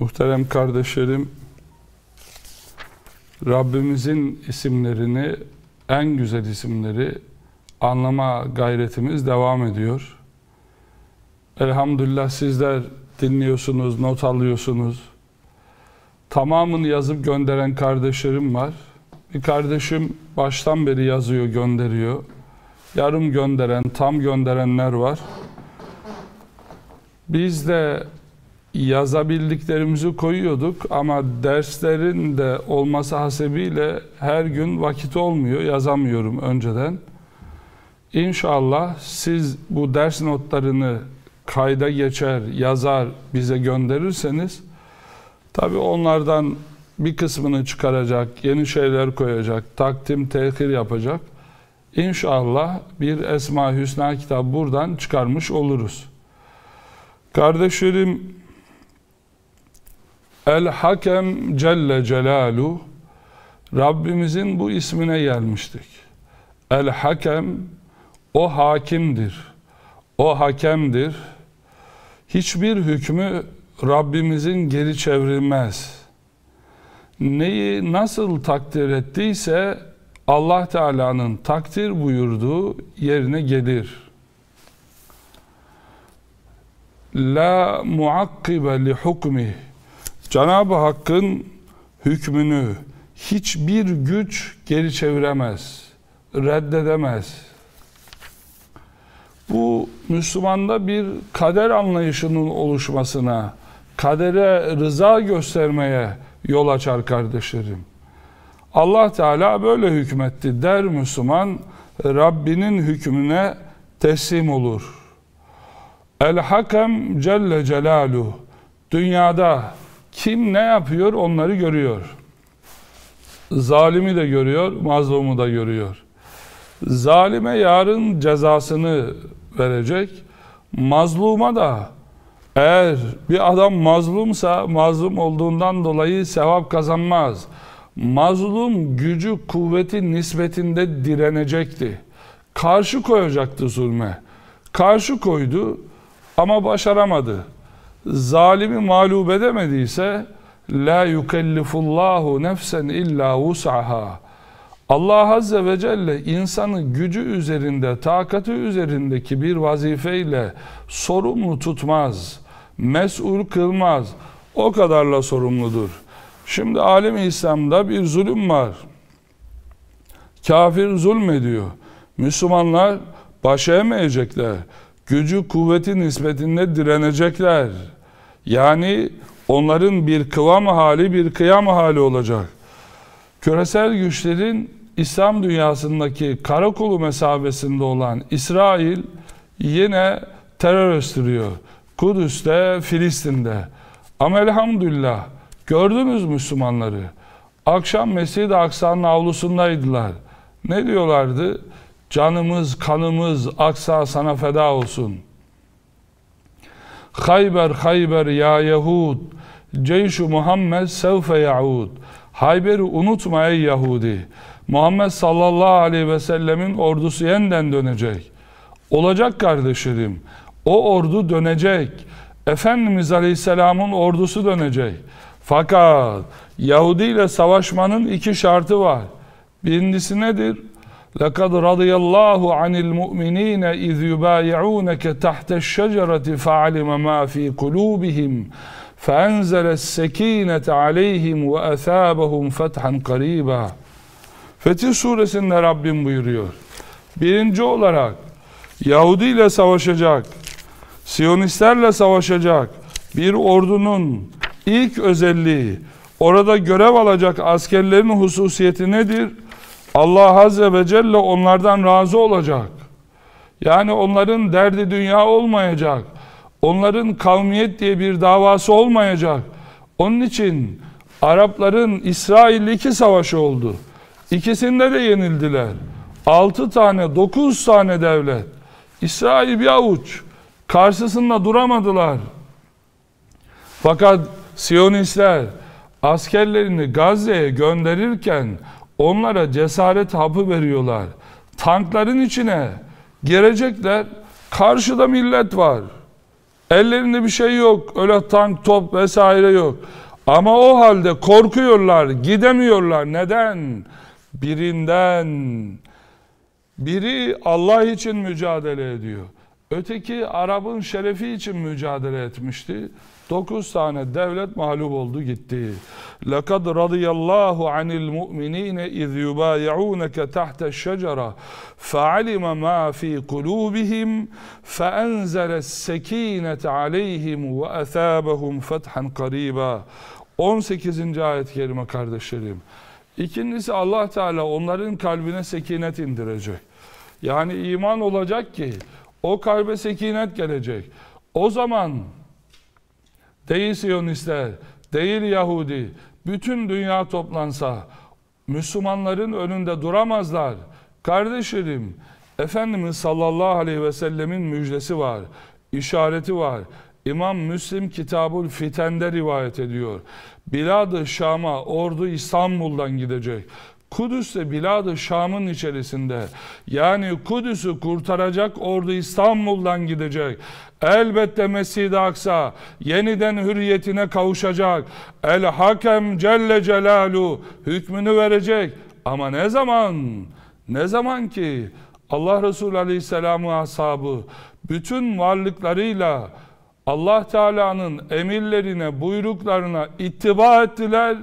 Muhterem kardeşlerim, Rabbimizin isimlerini, en güzel isimleri anlama gayretimiz devam ediyor. Elhamdülillah sizler dinliyorsunuz, not alıyorsunuz. Tamamını yazıp gönderen kardeşlerim var. Bir kardeşim baştan beri yazıyor, gönderiyor. Yarım gönderen, tam gönderenler var. Biz de yazabildiklerimizi koyuyorduk ama derslerin de olması hasebiyle her gün vakit olmuyor. Yazamıyorum önceden. İnşallah siz bu ders notlarını kayda geçer, yazar, bize gönderirseniz tabi onlardan bir kısmını çıkaracak, yeni şeyler koyacak, takdim, tehir yapacak. İnşallah bir Esma Hüsna kitabı buradan çıkarmış oluruz. Kardeşlerim El Hakem Celle Celaluhu Rabbimizin bu ismine gelmiştik. El Hakem o hakimdir. O hakemdir. Hiçbir hükmü Rabbimizin geri çevrilmez. Neyi nasıl takdir ettiyse Allah Teala'nın takdir buyurduğu yerine gelir. La muakkibe li hukmihi Cenab-ı Hakk'ın hükmünü hiçbir güç geri çeviremez, reddedemez. Bu Müslümanda bir kader anlayışının oluşmasına, kadere rıza göstermeye yol açar kardeşlerim. Allah Teala böyle hükmetti der Müslüman Rabbinin hükmüne teslim olur. El Hakem Celle Celaluhu dünyada kim ne yapıyor onları görüyor. Zalimi de görüyor, mazlumu da görüyor. Zalime yarın cezasını verecek. Mazluma da eğer bir adam mazlumsa mazlum olduğundan dolayı sevap kazanmaz. Mazlum gücü kuvveti nispetinde direnecekti. Karşı koyacaktı zulme. Karşı koydu ama başaramadı zalimi mağlup edemediyse la yukellifullahu nefsen illa vus'aha Allah Azze ve Celle insanı gücü üzerinde, takati üzerindeki bir vazifeyle sorumlu tutmaz, mesul kılmaz. O kadarla sorumludur. Şimdi alim İslam'da bir zulüm var. Kafir zulmediyor. Müslümanlar başa emeyecekler gücü kuvveti nispetinde direnecekler. Yani onların bir kıvam hali bir kıyam hali olacak. Küresel güçlerin İslam dünyasındaki karakolu mesabesinde olan İsrail yine terör östürüyor. Kudüs'te, Filistin'de. Ama elhamdülillah gördünüz Müslümanları. Akşam Mescid-i Aksa'nın avlusundaydılar. Ne diyorlardı? Canımız, kanımız aksa sana feda olsun. Hayber, Hayber ya Yahud. Ceyşu Muhammed sevfe yaud. Hayber'i unutma ey Yahudi. Muhammed sallallahu aleyhi ve sellemin ordusu yeniden dönecek. Olacak kardeşlerim. O ordu dönecek. Efendimiz aleyhisselamın ordusu dönecek. Fakat Yahudi ile savaşmanın iki şartı var. Birincisi nedir? لقد رضي الله عن المؤمنين إذ يبايعونك تحت الشجرة فعلم ما في قلوبهم فأنزل السكينة عليهم وأثابهم fethan قريبا Fetih suresinde Rabbim buyuruyor. Birinci olarak Yahudi ile savaşacak, Siyonistlerle savaşacak bir ordunun ilk özelliği, orada görev alacak askerlerin hususiyeti nedir? Allah Azze ve Celle onlardan razı olacak. Yani onların derdi dünya olmayacak. Onların kavmiyet diye bir davası olmayacak. Onun için Arapların İsrail-2 savaşı oldu. İkisinde de yenildiler. Altı tane dokuz tane devlet. İsrail bir avuç. Karşısında duramadılar. Fakat Siyonistler askerlerini Gazze'ye gönderirken Onlara cesaret hapı veriyorlar. Tankların içine girecekler. Karşıda millet var. Ellerinde bir şey yok. Öyle tank, top vesaire yok. Ama o halde korkuyorlar, gidemiyorlar. Neden? Birinden. Biri Allah için mücadele ediyor. Öteki Arap'ın şerefi için mücadele etmişti. 9 tane devlet mağlup oldu gitti. Lekad radiyallahu anil mu'minine iz yubayi'unke tahte şecera fe'alime ma fi kulubihim fe'enzeles sekinete aleyhim ve ethabahum fethan kariba. 18. ayet-i kerime kardeşlerim. İkincisi Allah Teala onların kalbine sekinet indirecek. Yani iman olacak ki o kalbe sekinet gelecek. O zaman değil Siyonistler, değil Yahudi, bütün dünya toplansa Müslümanların önünde duramazlar. Kardeşlerim, Efendimiz sallallahu aleyhi ve sellemin müjdesi var, işareti var. İmam Müslim Kitabul Fiten'de rivayet ediyor. Bilad-ı Şam'a ordu İstanbul'dan gidecek. Kudüs de Bilad-ı Şam'ın içerisinde. Yani Kudüs'ü kurtaracak ordu İstanbul'dan gidecek. Elbette Mescid-i Aksa yeniden hürriyetine kavuşacak. El Hakem Celle Celalu hükmünü verecek. Ama ne zaman? Ne zaman ki Allah Resulü Aleyhisselam'ı ashabı bütün varlıklarıyla Allah Teala'nın emirlerine, buyruklarına ittiba ettiler.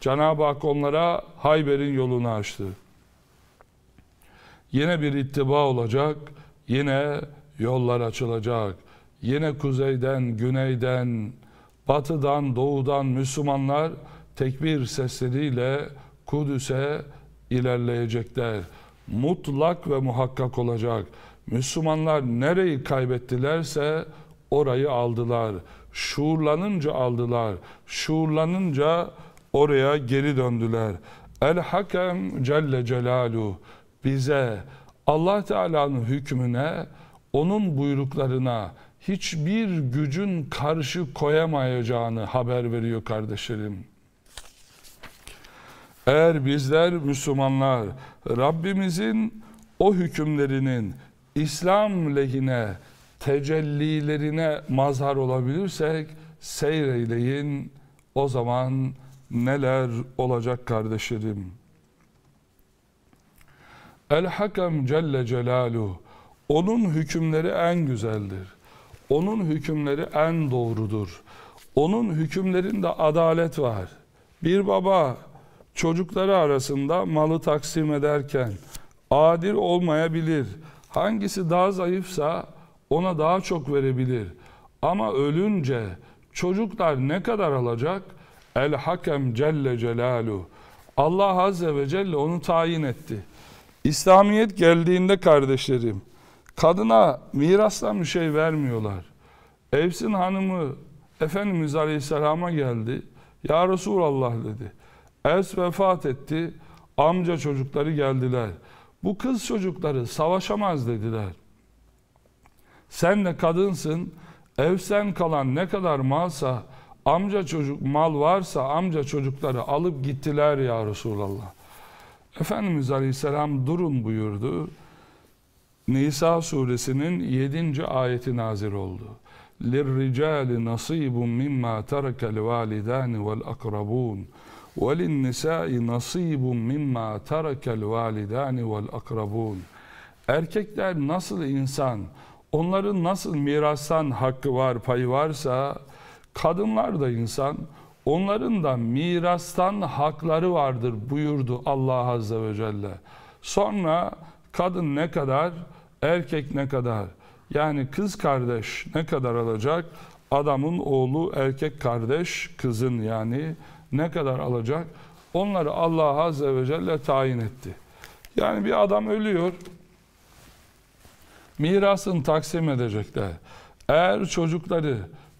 Cenab-ı Hak onlara Hayber'in yolunu açtı. Yine bir ittiba olacak, yine yollar açılacak. Yine kuzeyden, güneyden, batıdan, doğudan Müslümanlar tekbir sesleriyle Kudüs'e ilerleyecekler. Mutlak ve muhakkak olacak. Müslümanlar nereyi kaybettilerse orayı aldılar. Şuurlanınca aldılar. Şuurlanınca oraya geri döndüler. El Hakem Celle Celalu bize Allah Teala'nın hükmüne, onun buyruklarına, hiçbir gücün karşı koyamayacağını haber veriyor kardeşlerim. Eğer bizler Müslümanlar Rabbimizin o hükümlerinin İslam lehine tecellilerine mazhar olabilirsek seyreyleyin o zaman neler olacak kardeşlerim. El Hakem Celle Celalu onun hükümleri en güzeldir. Onun hükümleri en doğrudur. Onun hükümlerinde adalet var. Bir baba çocukları arasında malı taksim ederken adil olmayabilir. Hangisi daha zayıfsa ona daha çok verebilir. Ama ölünce çocuklar ne kadar alacak? El Hakem Celle Celalu. Allah Azze ve Celle onu tayin etti. İslamiyet geldiğinde kardeşlerim Kadına mirastan bir şey vermiyorlar. Evsin hanımı Efendimiz Aleyhisselam'a geldi. Ya Resulallah dedi. Evs vefat etti. Amca çocukları geldiler. Bu kız çocukları savaşamaz dediler. Sen de kadınsın. Evsen kalan ne kadar malsa amca çocuk mal varsa amca çocukları alıp gittiler ya Resulallah. Efendimiz Aleyhisselam durun buyurdu. Nisa suresinin 7. ayeti nazil oldu. لِلْرِجَالِ نَصِيبٌ مِمَّا تَرَكَ الْوَالِدَانِ وَالْأَقْرَبُونَ وَلِلنِّسَاءِ نَصِيبٌ مِمَّا تَرَكَ الْوَالِدَانِ وَالْأَقْرَبُونَ Erkekler nasıl insan, onların nasıl mirastan hakkı var, payı varsa, kadınlar da insan, onların da mirastan hakları vardır buyurdu Allah Azze ve Celle. Sonra kadın ne kadar? erkek ne kadar yani kız kardeş ne kadar alacak? Adamın oğlu erkek kardeş kızın yani ne kadar alacak? Onları Allah Azze ve Celle tayin etti. Yani bir adam ölüyor. Mirasını taksim edecekler. Eğer çocukları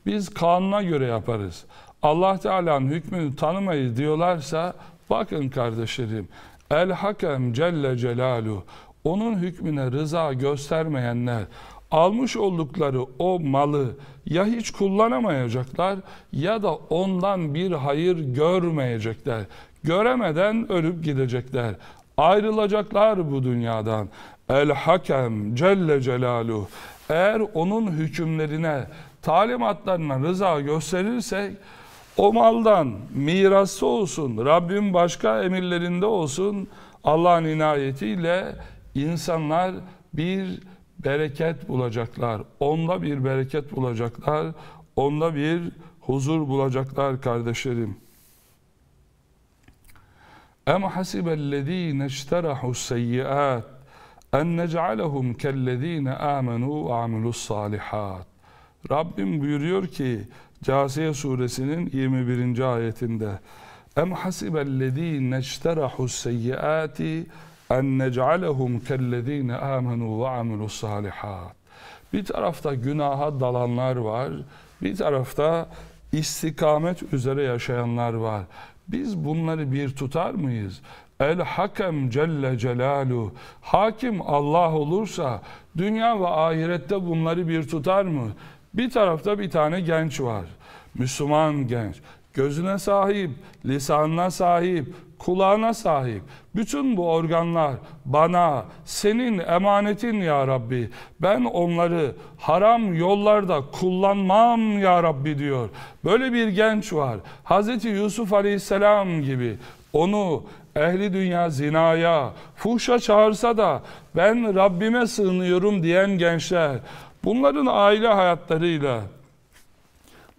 biz kanuna göre yaparız. Allah Teala'nın hükmünü tanımayız diyorlarsa bakın kardeşlerim El Hakem Celle Celaluhu onun hükmüne rıza göstermeyenler almış oldukları o malı ya hiç kullanamayacaklar ya da ondan bir hayır görmeyecekler. Göremeden ölüp gidecekler. Ayrılacaklar bu dünyadan. El Hakem Celle Celalu eğer onun hükümlerine talimatlarına rıza gösterirsek o maldan mirası olsun Rabbim başka emirlerinde olsun Allah'ın inayetiyle insanlar bir bereket bulacaklar. Onda bir bereket bulacaklar. Onda bir huzur bulacaklar kardeşlerim. Ama hasibellezine işterahu seyyiat en nec'alehum kellezine amenu ve amilus salihat. Rabbim buyuruyor ki Câsiye suresinin 21. ayetinde Em hasibellezine işterahu seyyiati en nec'alehum kellezine amenu ve amilus salihat. Bir tarafta günaha dalanlar var, bir tarafta istikamet üzere yaşayanlar var. Biz bunları bir tutar mıyız? El Hakem Celle Celalu. Hakim Allah olursa dünya ve ahirette bunları bir tutar mı? Bir tarafta bir tane genç var. Müslüman genç gözüne sahip, lisanına sahip, kulağına sahip. Bütün bu organlar bana, senin emanetin ya Rabbi. Ben onları haram yollarda kullanmam ya Rabbi diyor. Böyle bir genç var. Hazreti Yusuf Aleyhisselam gibi onu ehli dünya zinaya, fuhşa çağırsa da ben Rabbime sığınıyorum diyen gençler bunların aile hayatlarıyla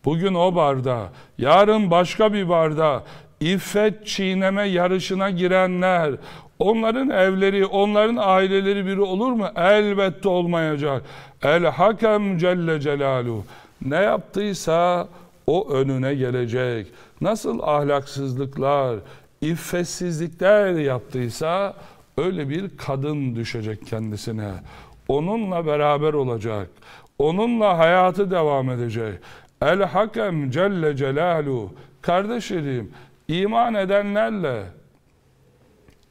Bugün o barda, yarın başka bir barda iffet çiğneme yarışına girenler, onların evleri, onların aileleri biri olur mu? Elbette olmayacak. El Hakem Celle Celalu ne yaptıysa o önüne gelecek. Nasıl ahlaksızlıklar, iffetsizlikler yaptıysa öyle bir kadın düşecek kendisine. Onunla beraber olacak. Onunla hayatı devam edecek. El Hakem Celle Celaluhu Kardeşlerim iman edenlerle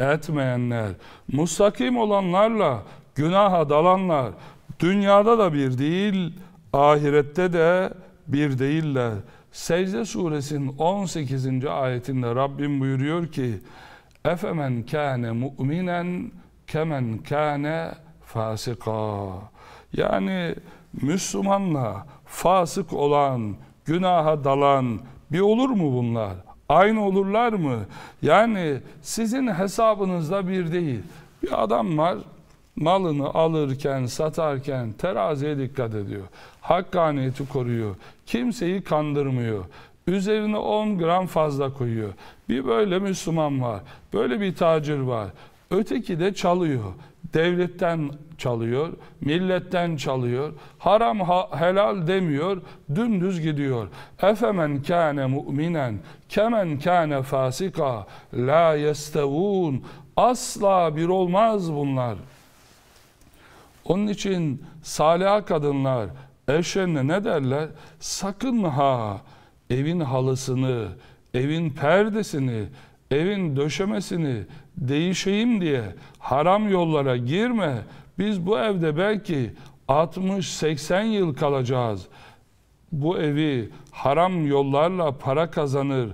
etmeyenler, mustakim olanlarla, günaha dalanlar dünyada da bir değil, ahirette de bir değiller. Secde suresinin 18. ayetinde Rabbim buyuruyor ki Efemen kâne mu'minen kemen kâne fasika Yani Müslümanla fasık olan, günaha dalan bir olur mu bunlar? Aynı olurlar mı? Yani sizin hesabınızda bir değil. Bir adam var, malını alırken, satarken teraziye dikkat ediyor. Hakkaniyeti koruyor. Kimseyi kandırmıyor. Üzerine 10 gram fazla koyuyor. Bir böyle Müslüman var. Böyle bir tacir var. Öteki de çalıyor devletten çalıyor, milletten çalıyor, haram ha helal demiyor, dümdüz gidiyor. Efemen kâne mu'minen, kemen kâne fasika, la yestevûn. Asla bir olmaz bunlar. Onun için salih kadınlar eşlerine ne derler? Sakın ha evin halısını, evin perdesini, evin döşemesini değişeyim diye haram yollara girme. Biz bu evde belki 60-80 yıl kalacağız. Bu evi haram yollarla para kazanır,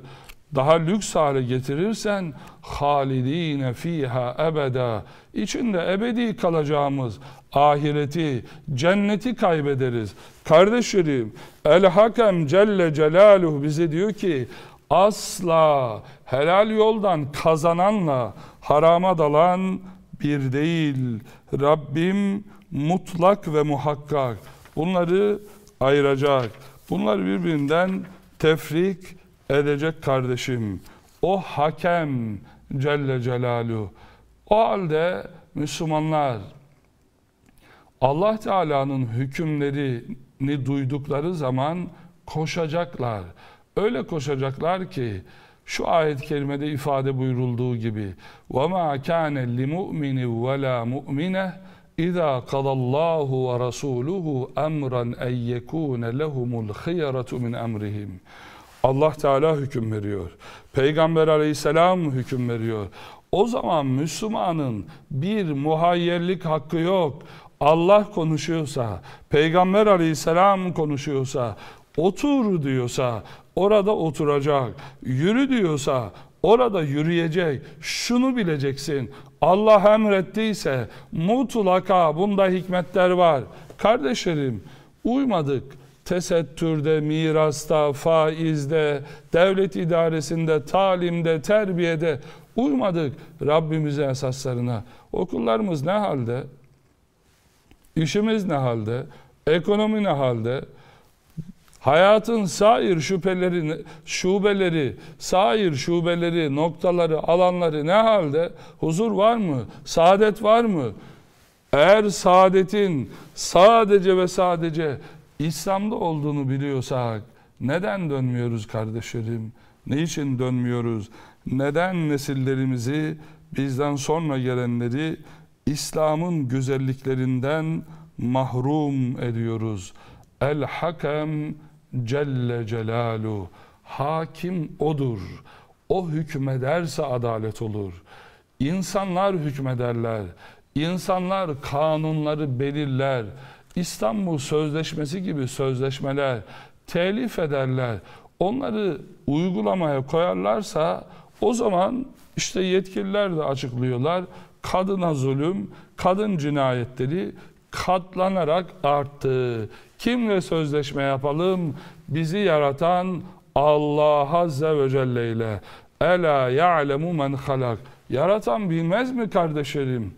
daha lüks hale getirirsen halidine fiha ebeda içinde ebedi kalacağımız ahireti cenneti kaybederiz. Kardeşlerim El Hakem Celle Celaluhu bize diyor ki asla helal yoldan kazananla harama dalan bir değil. Rabbim mutlak ve muhakkak bunları ayıracak. Bunlar birbirinden tefrik edecek kardeşim. O hakem Celle Celalu. O halde Müslümanlar Allah Teala'nın hükümlerini duydukları zaman koşacaklar. Öyle koşacaklar ki şu ayet-i kerimede ifade buyurulduğu gibi وَمَا كَانَ لِمُؤْمِنِ وَلَا مُؤْمِنَةِ اِذَا قَضَ اللّٰهُ وَرَسُولُهُ اَمْرًا اَنْ يَكُونَ لَهُمُ الْخِيَرَةُ مِنْ اَمْرِهِمْ Allah Teala hüküm veriyor. Peygamber aleyhisselam hüküm veriyor. O zaman Müslümanın bir muhayyerlik hakkı yok. Allah konuşuyorsa, Peygamber aleyhisselam konuşuyorsa, Otur diyorsa orada oturacak. Yürü diyorsa orada yürüyecek. Şunu bileceksin. Allah emrettiyse mutlaka bunda hikmetler var. Kardeşlerim uymadık tesettürde, mirasta, faizde, devlet idaresinde, talimde, terbiyede uymadık Rabbimize esaslarına. Okullarımız ne halde? İşimiz ne halde? Ekonomi ne halde? Hayatın sair şüpheleri, şubeleri, sair şubeleri, noktaları, alanları ne halde? Huzur var mı? Saadet var mı? Eğer saadetin sadece ve sadece İslam'da olduğunu biliyorsak neden dönmüyoruz kardeşlerim? Ne için dönmüyoruz? Neden nesillerimizi bizden sonra gelenleri İslam'ın güzelliklerinden mahrum ediyoruz? El Hakem Celle Celalu, hakim odur. O hükmederse adalet olur. İnsanlar hükmederler. İnsanlar kanunları belirler. İstanbul Sözleşmesi gibi sözleşmeler telif ederler. Onları uygulamaya koyarlarsa o zaman işte yetkililer de açıklıyorlar. Kadına zulüm, kadın cinayetleri katlanarak arttı. Kimle sözleşme yapalım? Bizi yaratan Allah Azze ve Celle ile. Ela ya'lemu men halak. Yaratan bilmez mi kardeşlerim?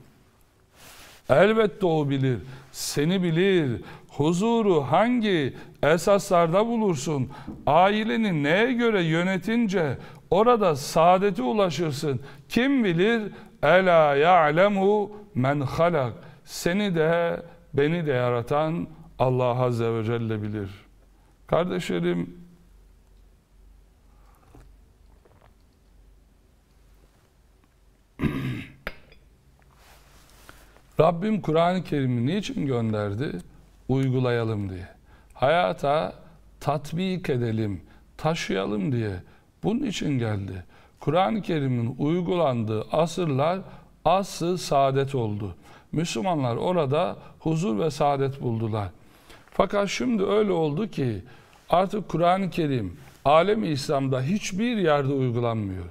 Elbette o bilir. Seni bilir. Huzuru hangi esaslarda bulursun? Aileni neye göre yönetince orada saadete ulaşırsın? Kim bilir? Ela ya'lemu men halak. Seni de beni de yaratan Allah Azze ve Celle bilir. Kardeşlerim, Rabbim Kur'an-ı Kerim'i niçin gönderdi? Uygulayalım diye. Hayata tatbik edelim, taşıyalım diye. Bunun için geldi. Kur'an-ı Kerim'in uygulandığı asırlar asrı saadet oldu. Müslümanlar orada huzur ve saadet buldular. Fakat şimdi öyle oldu ki artık Kur'an-ı Kerim alemi İslam'da hiçbir yerde uygulanmıyor.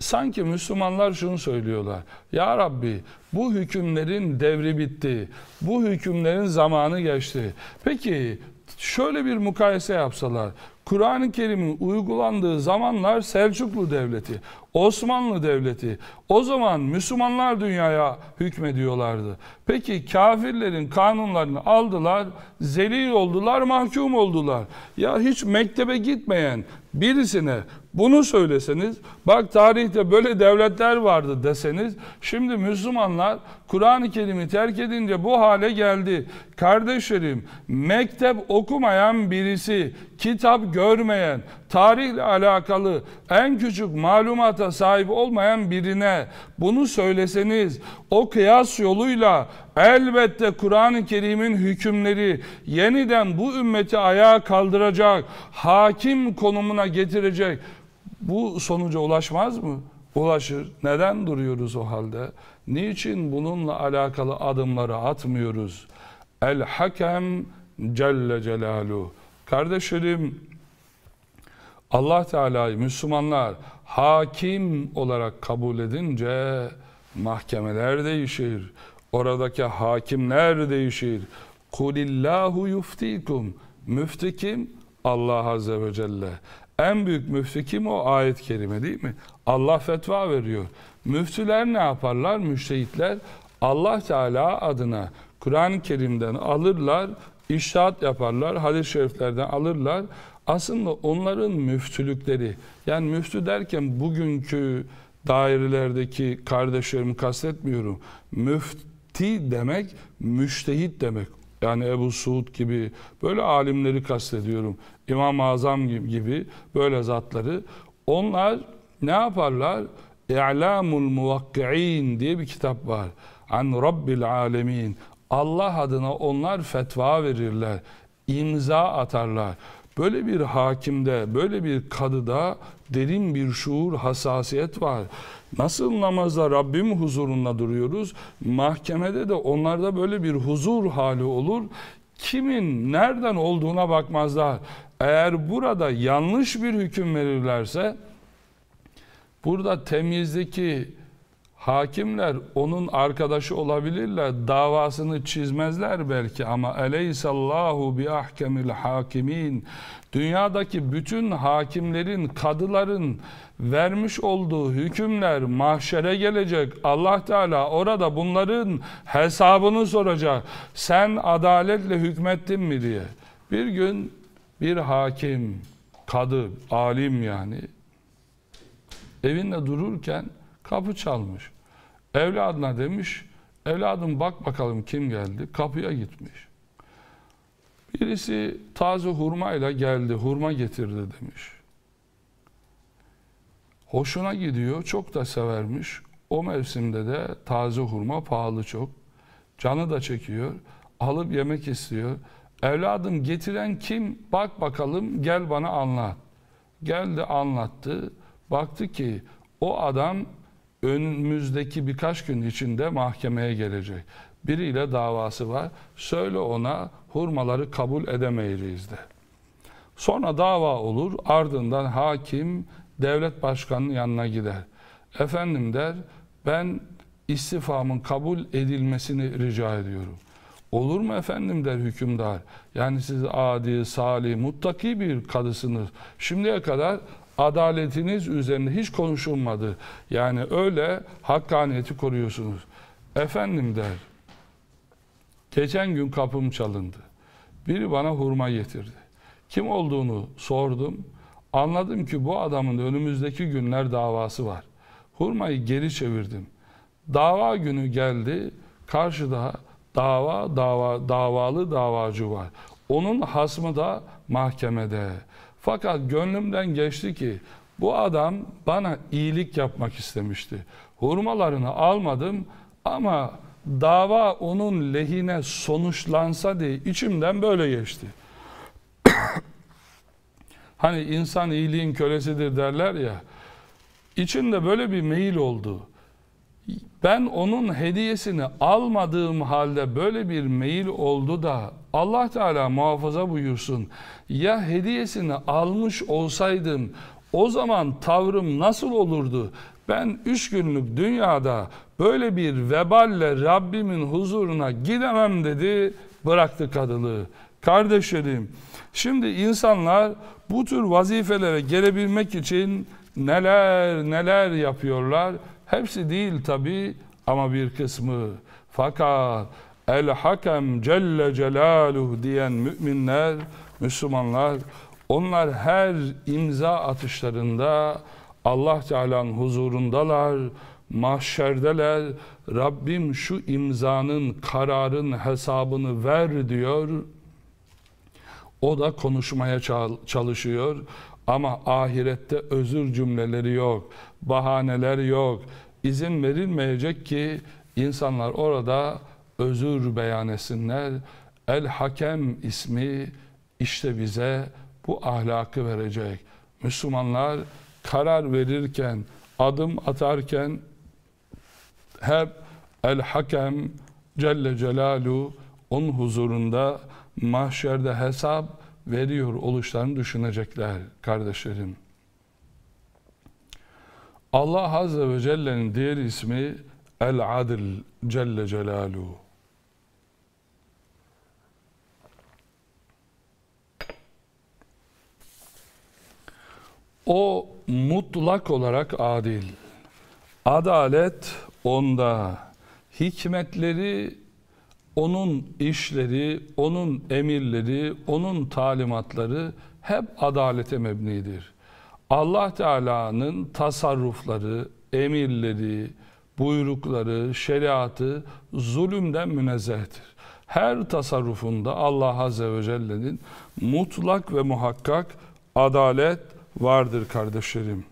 Sanki Müslümanlar şunu söylüyorlar. Ya Rabbi bu hükümlerin devri bitti. Bu hükümlerin zamanı geçti. Peki şöyle bir mukayese yapsalar. Kur'an-ı Kerim'in uygulandığı zamanlar Selçuklu Devleti, Osmanlı Devleti. O zaman Müslümanlar dünyaya hükmediyorlardı. Peki kafirlerin kanunlarını aldılar, zelil oldular, mahkum oldular. Ya hiç mektebe gitmeyen birisine bunu söyleseniz, bak tarihte böyle devletler vardı deseniz, şimdi Müslümanlar Kur'an-ı Kerim'i terk edince bu hale geldi. Kardeşlerim, mektep okumayan birisi, kitap görmeyen, tarihle alakalı en küçük malumata sahip olmayan birine bunu söyleseniz, o kıyas yoluyla elbette Kur'an-ı Kerim'in hükümleri yeniden bu ümmeti ayağa kaldıracak, hakim konumuna getirecek bu sonuca ulaşmaz mı? Ulaşır. Neden duruyoruz o halde? Niçin bununla alakalı adımları atmıyoruz? El Hakem Celle Celalu Kardeşlerim Allah Teala'yı Müslümanlar hakim olarak kabul edince mahkemeler değişir. Oradaki hakimler değişir. Kulillahu yuftikum. Müfti kim? Allah Azze ve Celle. En büyük müftü kim o ayet-i kerime değil mi? Allah fetva veriyor. Müftüler ne yaparlar? Müştehitler Allah Teala adına Kur'an-ı Kerim'den alırlar, iştahat yaparlar, hadis-i şeriflerden alırlar. Aslında onların müftülükleri, yani müftü derken bugünkü dairelerdeki kardeşlerimi kastetmiyorum. müfti demek müştehit demek. Yani Ebu Suud gibi böyle alimleri kastediyorum. İmam-ı Azam gibi böyle zatları. Onlar ne yaparlar? İ'lamul muvakki'in diye bir kitap var. An Rabbil alemin. Allah adına onlar fetva verirler. imza atarlar. Böyle bir hakimde, böyle bir kadıda derin bir şuur, hassasiyet var. Nasıl namazda Rabbim huzurunda duruyoruz, mahkemede de onlarda böyle bir huzur hali olur. Kimin nereden olduğuna bakmazlar. Eğer burada yanlış bir hüküm verirlerse burada temizdeki Hakimler onun arkadaşı olabilirler, davasını çizmezler belki ama eleysallahu bi ahkemil hakimin. Dünyadaki bütün hakimlerin, kadıların vermiş olduğu hükümler mahşere gelecek. Allah Teala orada bunların hesabını soracak. Sen adaletle hükmettin mi diye. Bir gün bir hakim, kadı, alim yani evinde dururken kapı çalmış. Evladına demiş, evladım bak bakalım kim geldi. Kapıya gitmiş. Birisi taze hurmayla geldi, hurma getirdi demiş. Hoşuna gidiyor, çok da severmiş. O mevsimde de taze hurma pahalı çok. Canı da çekiyor, alıp yemek istiyor. Evladım getiren kim? Bak bakalım gel bana anlat. Geldi anlattı. Baktı ki o adam önümüzdeki birkaç gün içinde mahkemeye gelecek. Biriyle davası var. Söyle ona hurmaları kabul edemeyeceğiz de. Sonra dava olur. Ardından hakim devlet başkanının yanına gider. Efendim der ben istifamın kabul edilmesini rica ediyorum. Olur mu efendim der hükümdar. Yani siz adi, salih, muttaki bir kadısınız. Şimdiye kadar adaletiniz üzerine hiç konuşulmadı. Yani öyle hakkaniyeti koruyorsunuz. Efendim der. Geçen gün kapım çalındı. Biri bana hurma getirdi. Kim olduğunu sordum. Anladım ki bu adamın önümüzdeki günler davası var. Hurmayı geri çevirdim. Dava günü geldi. Karşıda dava, dava davalı davacı var. Onun hasmı da mahkemede. Fakat gönlümden geçti ki bu adam bana iyilik yapmak istemişti. Hurmalarını almadım ama dava onun lehine sonuçlansa diye içimden böyle geçti. hani insan iyiliğin kölesidir derler ya. İçinde böyle bir meyil oldu. Ben onun hediyesini almadığım halde böyle bir meyil oldu da Allah Teala muhafaza buyursun. Ya hediyesini almış olsaydım o zaman tavrım nasıl olurdu? Ben üç günlük dünyada böyle bir veballe Rabbimin huzuruna gidemem dedi. Bıraktı kadını. Kardeşlerim şimdi insanlar bu tür vazifelere gelebilmek için neler neler yapıyorlar. Hepsi değil tabi ama bir kısmı. Fakat El Hakem Celle Celaluhu diyen müminler, Müslümanlar onlar her imza atışlarında Allah Teala'nın huzurundalar, mahşerdeler. Rabbim şu imzanın, kararın hesabını ver diyor. O da konuşmaya çalışıyor. Ama ahirette özür cümleleri yok, bahaneler yok. İzin verilmeyecek ki insanlar orada özür beyan etsinler. El Hakem ismi işte bize bu ahlakı verecek. Müslümanlar karar verirken, adım atarken hep El Hakem Celle Celalu onun huzurunda mahşerde hesap veriyor oluşlarını düşünecekler kardeşlerim. Allah Azze ve Celle'nin diğer ismi El Adil Celle Celaluhu. O mutlak olarak adil. Adalet onda. Hikmetleri onun işleri, onun emirleri, onun talimatları hep adalete mebnidir. Allah Teala'nın tasarrufları, emirleri, buyrukları, şeriatı zulümden münezzehtir. Her tasarrufunda Allah Azze ve Celle'nin mutlak ve muhakkak adalet vardır kardeşlerim.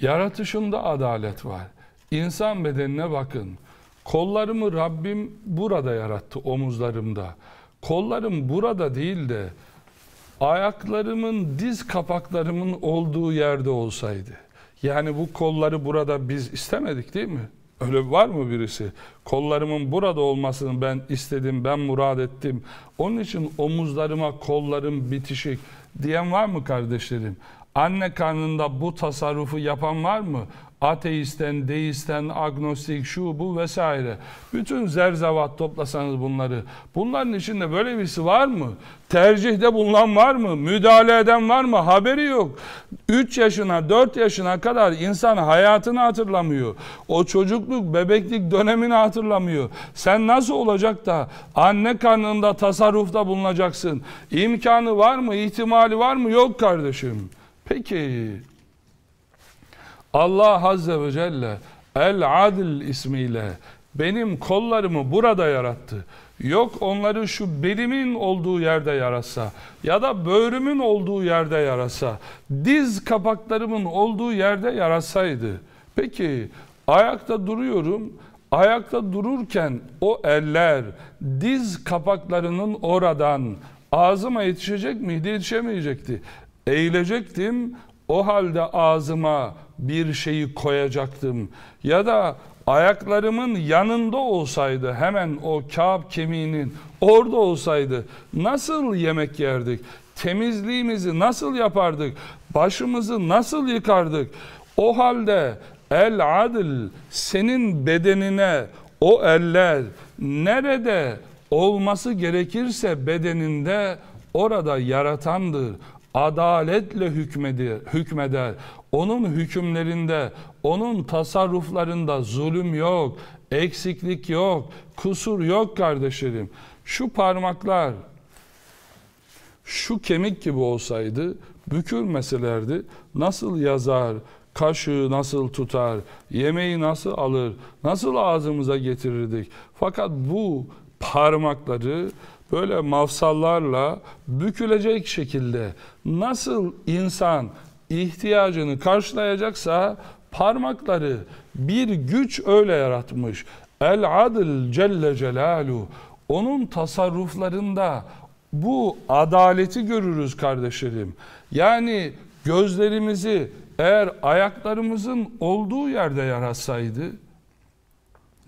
Yaratışında adalet var. İnsan bedenine bakın. Kollarımı Rabbim burada yarattı omuzlarımda. Kollarım burada değil de ayaklarımın diz kapaklarımın olduğu yerde olsaydı. Yani bu kolları burada biz istemedik değil mi? Öyle var mı birisi? Kollarımın burada olmasını ben istedim, ben murad ettim. Onun için omuzlarıma kollarım bitişik diyen var mı kardeşlerim? Anne karnında bu tasarrufu yapan var mı? Ateisten, deisten, agnostik, şu bu vesaire. Bütün zerzevat toplasanız bunları. Bunların içinde böyle birisi var mı? Tercihde bulunan var mı? Müdahale eden var mı? Haberi yok. 3 yaşına 4 yaşına kadar insan hayatını hatırlamıyor. O çocukluk, bebeklik dönemini hatırlamıyor. Sen nasıl olacak da anne karnında tasarrufta bulunacaksın? İmkanı var mı? İhtimali var mı? Yok kardeşim. Peki Allah Azze ve Celle El Adil ismiyle benim kollarımı burada yarattı. Yok onları şu belimin olduğu yerde yarasa ya da böğrümün olduğu yerde yarasa, diz kapaklarımın olduğu yerde yarasaydı. Peki ayakta duruyorum. Ayakta dururken o eller diz kapaklarının oradan ağzıma yetişecek miydi? Yetişemeyecekti eğilecektim. O halde ağzıma bir şeyi koyacaktım. Ya da ayaklarımın yanında olsaydı hemen o Kâb kemiğinin orada olsaydı nasıl yemek yerdik? Temizliğimizi nasıl yapardık? Başımızı nasıl yıkardık? O halde el adil senin bedenine o eller nerede olması gerekirse bedeninde orada yaratandır adaletle hükmedir, hükmeder. Onun hükümlerinde, onun tasarruflarında zulüm yok, eksiklik yok, kusur yok kardeşlerim. Şu parmaklar, şu kemik gibi olsaydı, bükülmeselerdi nasıl yazar, kaşığı nasıl tutar, yemeği nasıl alır, nasıl ağzımıza getirirdik. Fakat bu parmakları böyle mafsallarla bükülecek şekilde nasıl insan ihtiyacını karşılayacaksa parmakları bir güç öyle yaratmış. El adil celle celalu onun tasarruflarında bu adaleti görürüz kardeşlerim. Yani gözlerimizi eğer ayaklarımızın olduğu yerde yaratsaydı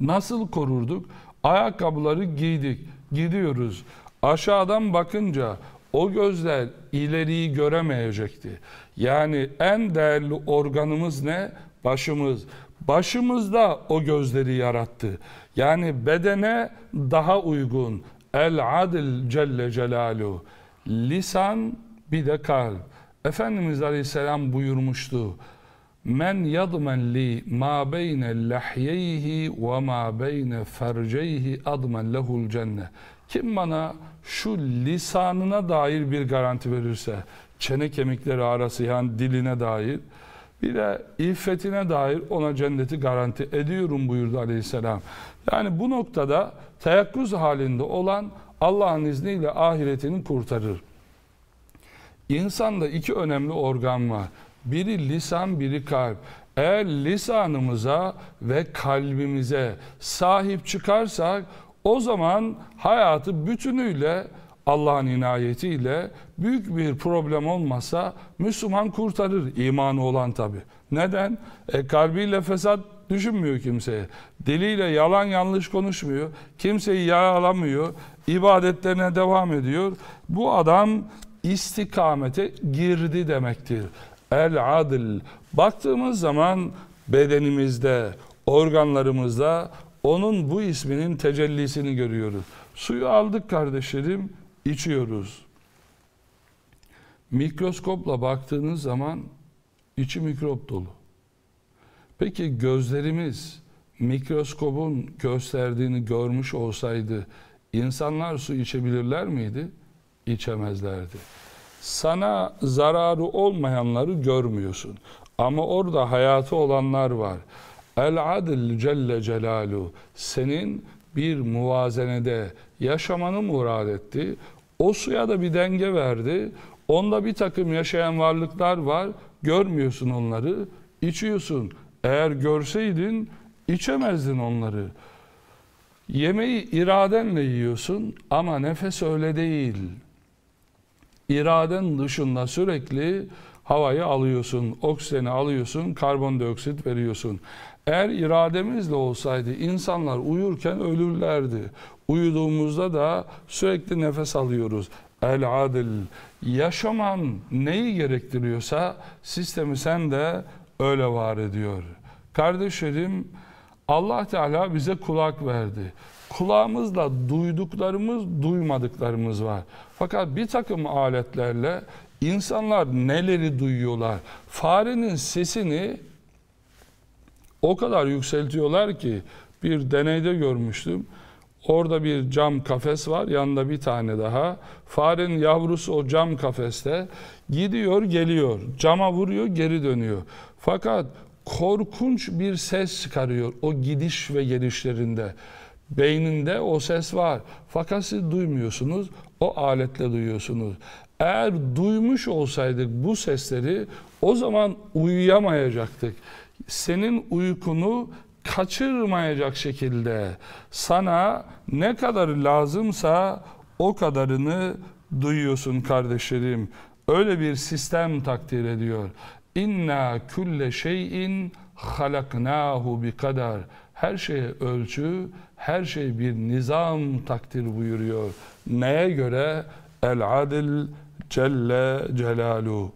nasıl korurduk? Ayakkabıları giydik gidiyoruz. Aşağıdan bakınca o gözler ileriyi göremeyecekti. Yani en değerli organımız ne? Başımız. Başımız da o gözleri yarattı. Yani bedene daha uygun. El adil celle celalu, Lisan bir de kalp. Efendimiz Aleyhisselam buyurmuştu. Men yadmen li ma beyne lahyeyhi ve ma beyne ferceyhi admen lehul cenne. Kim bana şu lisanına dair bir garanti verirse, çene kemikleri arası yani diline dair, bir de iffetine dair ona cenneti garanti ediyorum buyurdu aleyhisselam. Yani bu noktada teyakkuz halinde olan Allah'ın izniyle ahiretini kurtarır. İnsanda iki önemli organ var. Biri lisan, biri kalp. Eğer lisanımıza ve kalbimize sahip çıkarsak o zaman hayatı bütünüyle Allah'ın inayetiyle büyük bir problem olmasa Müslüman kurtarır imanı olan tabi. Neden? E, kalbiyle fesat düşünmüyor kimseye. Diliyle yalan yanlış konuşmuyor. Kimseyi yaralamıyor, ibadetlerine devam ediyor. Bu adam istikamete girdi demektir el adil. Baktığımız zaman bedenimizde, organlarımızda onun bu isminin tecellisini görüyoruz. Suyu aldık kardeşlerim, içiyoruz. Mikroskopla baktığınız zaman içi mikrop dolu. Peki gözlerimiz mikroskopun gösterdiğini görmüş olsaydı insanlar su içebilirler miydi? İçemezlerdi sana zararı olmayanları görmüyorsun. Ama orada hayatı olanlar var. El adil celle celalu senin bir muvazenede yaşamanı murad etti. O suya da bir denge verdi. Onda bir takım yaşayan varlıklar var. Görmüyorsun onları, içiyorsun. Eğer görseydin içemezdin onları. Yemeği iradenle yiyorsun ama nefes öyle değil iraden dışında sürekli havayı alıyorsun, oksijeni alıyorsun, karbondioksit veriyorsun. Eğer irademizle olsaydı insanlar uyurken ölürlerdi. Uyuduğumuzda da sürekli nefes alıyoruz. El adil. Yaşaman neyi gerektiriyorsa sistemi sen de öyle var ediyor. Kardeşlerim Allah Teala bize kulak verdi kulağımızla duyduklarımız, duymadıklarımız var. Fakat bir takım aletlerle insanlar neleri duyuyorlar? Farenin sesini o kadar yükseltiyorlar ki bir deneyde görmüştüm. Orada bir cam kafes var. Yanında bir tane daha. Farenin yavrusu o cam kafeste gidiyor geliyor. Cama vuruyor geri dönüyor. Fakat korkunç bir ses çıkarıyor o gidiş ve gelişlerinde. Beyninde o ses var. Fakat siz duymuyorsunuz. O aletle duyuyorsunuz. Eğer duymuş olsaydık bu sesleri o zaman uyuyamayacaktık. Senin uykunu kaçırmayacak şekilde sana ne kadar lazımsa o kadarını duyuyorsun kardeşlerim. Öyle bir sistem takdir ediyor. İnna külle şeyin halaknahu bi kadar. Her şeye ölçü, her şey bir nizam takdir buyuruyor. Neye göre? El adil celle celalu.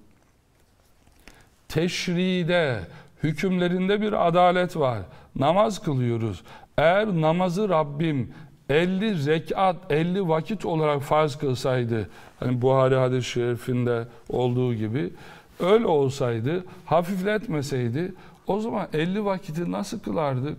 Teşride, hükümlerinde bir adalet var. Namaz kılıyoruz. Eğer namazı Rabbim 50 rekat, 50 vakit olarak farz kılsaydı, hani Buhari hadis-i şerifinde olduğu gibi, öyle olsaydı, hafifletmeseydi, o zaman 50 vakiti nasıl kılardık?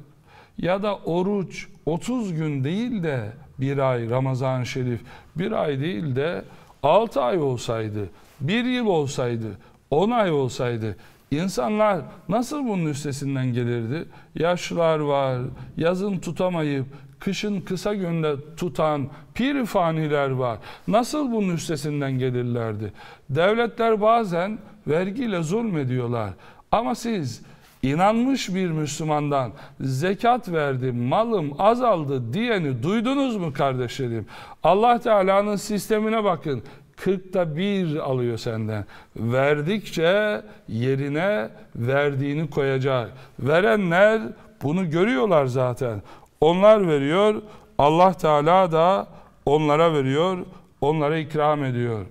Ya da oruç, 30 gün değil de bir ay ramazan Şerif bir ay değil de 6 ay olsaydı, bir yıl olsaydı, 10 ay olsaydı insanlar nasıl bunun üstesinden gelirdi? Yaşlılar var, yazın tutamayıp kışın kısa günde tutan pir faniler var. Nasıl bunun üstesinden gelirlerdi? Devletler bazen vergiyle zulmediyorlar. Ama siz İnanmış bir Müslümandan zekat verdi, malım azaldı diyeni duydunuz mu kardeşlerim? Allah Teala'nın sistemine bakın. Kırkta bir alıyor senden. Verdikçe yerine verdiğini koyacak. Verenler bunu görüyorlar zaten. Onlar veriyor, Allah Teala da onlara veriyor, onlara ikram ediyor.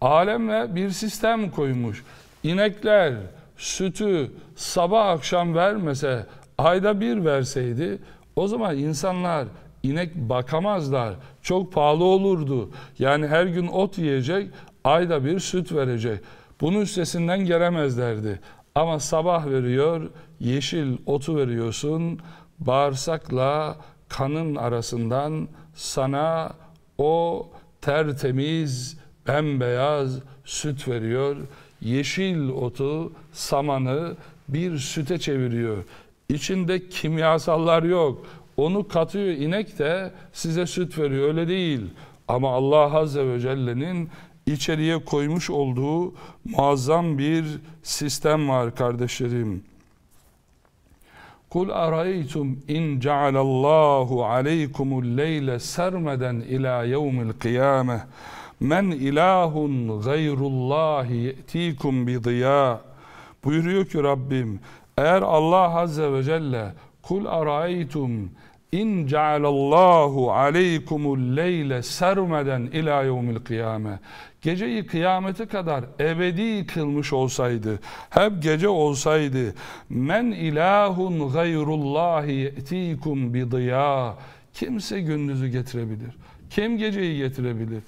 Aleme bir sistem koymuş. İnekler, sütü sabah akşam vermese, ayda bir verseydi o zaman insanlar inek bakamazlar. Çok pahalı olurdu. Yani her gün ot yiyecek, ayda bir süt verecek. Bunun üstesinden gelemezlerdi. Ama sabah veriyor, yeşil otu veriyorsun, bağırsakla kanın arasından sana o tertemiz, bembeyaz süt veriyor. Yeşil otu samanı bir süte çeviriyor. İçinde kimyasallar yok. Onu katıyor inek de size süt veriyor. Öyle değil. Ama Allah Azze ve Celle'nin içeriye koymuş olduğu muazzam bir sistem var kardeşlerim. Kul araytum in cealallahu aleykumul leyle sermeden ila yevmil kıyameh men ilahun gayrullahi ye'tikum bi ziya Buyuruyor ki Rabbim eğer Allah Azze ve Celle kul araytum in cealallahu aleykumul leyle sermeden ila yevmil kıyame geceyi kıyamete kadar ebedi kılmış olsaydı hep gece olsaydı men ilahun gayrullahi yetikum bidiya kimse gündüzü getirebilir kim geceyi getirebilir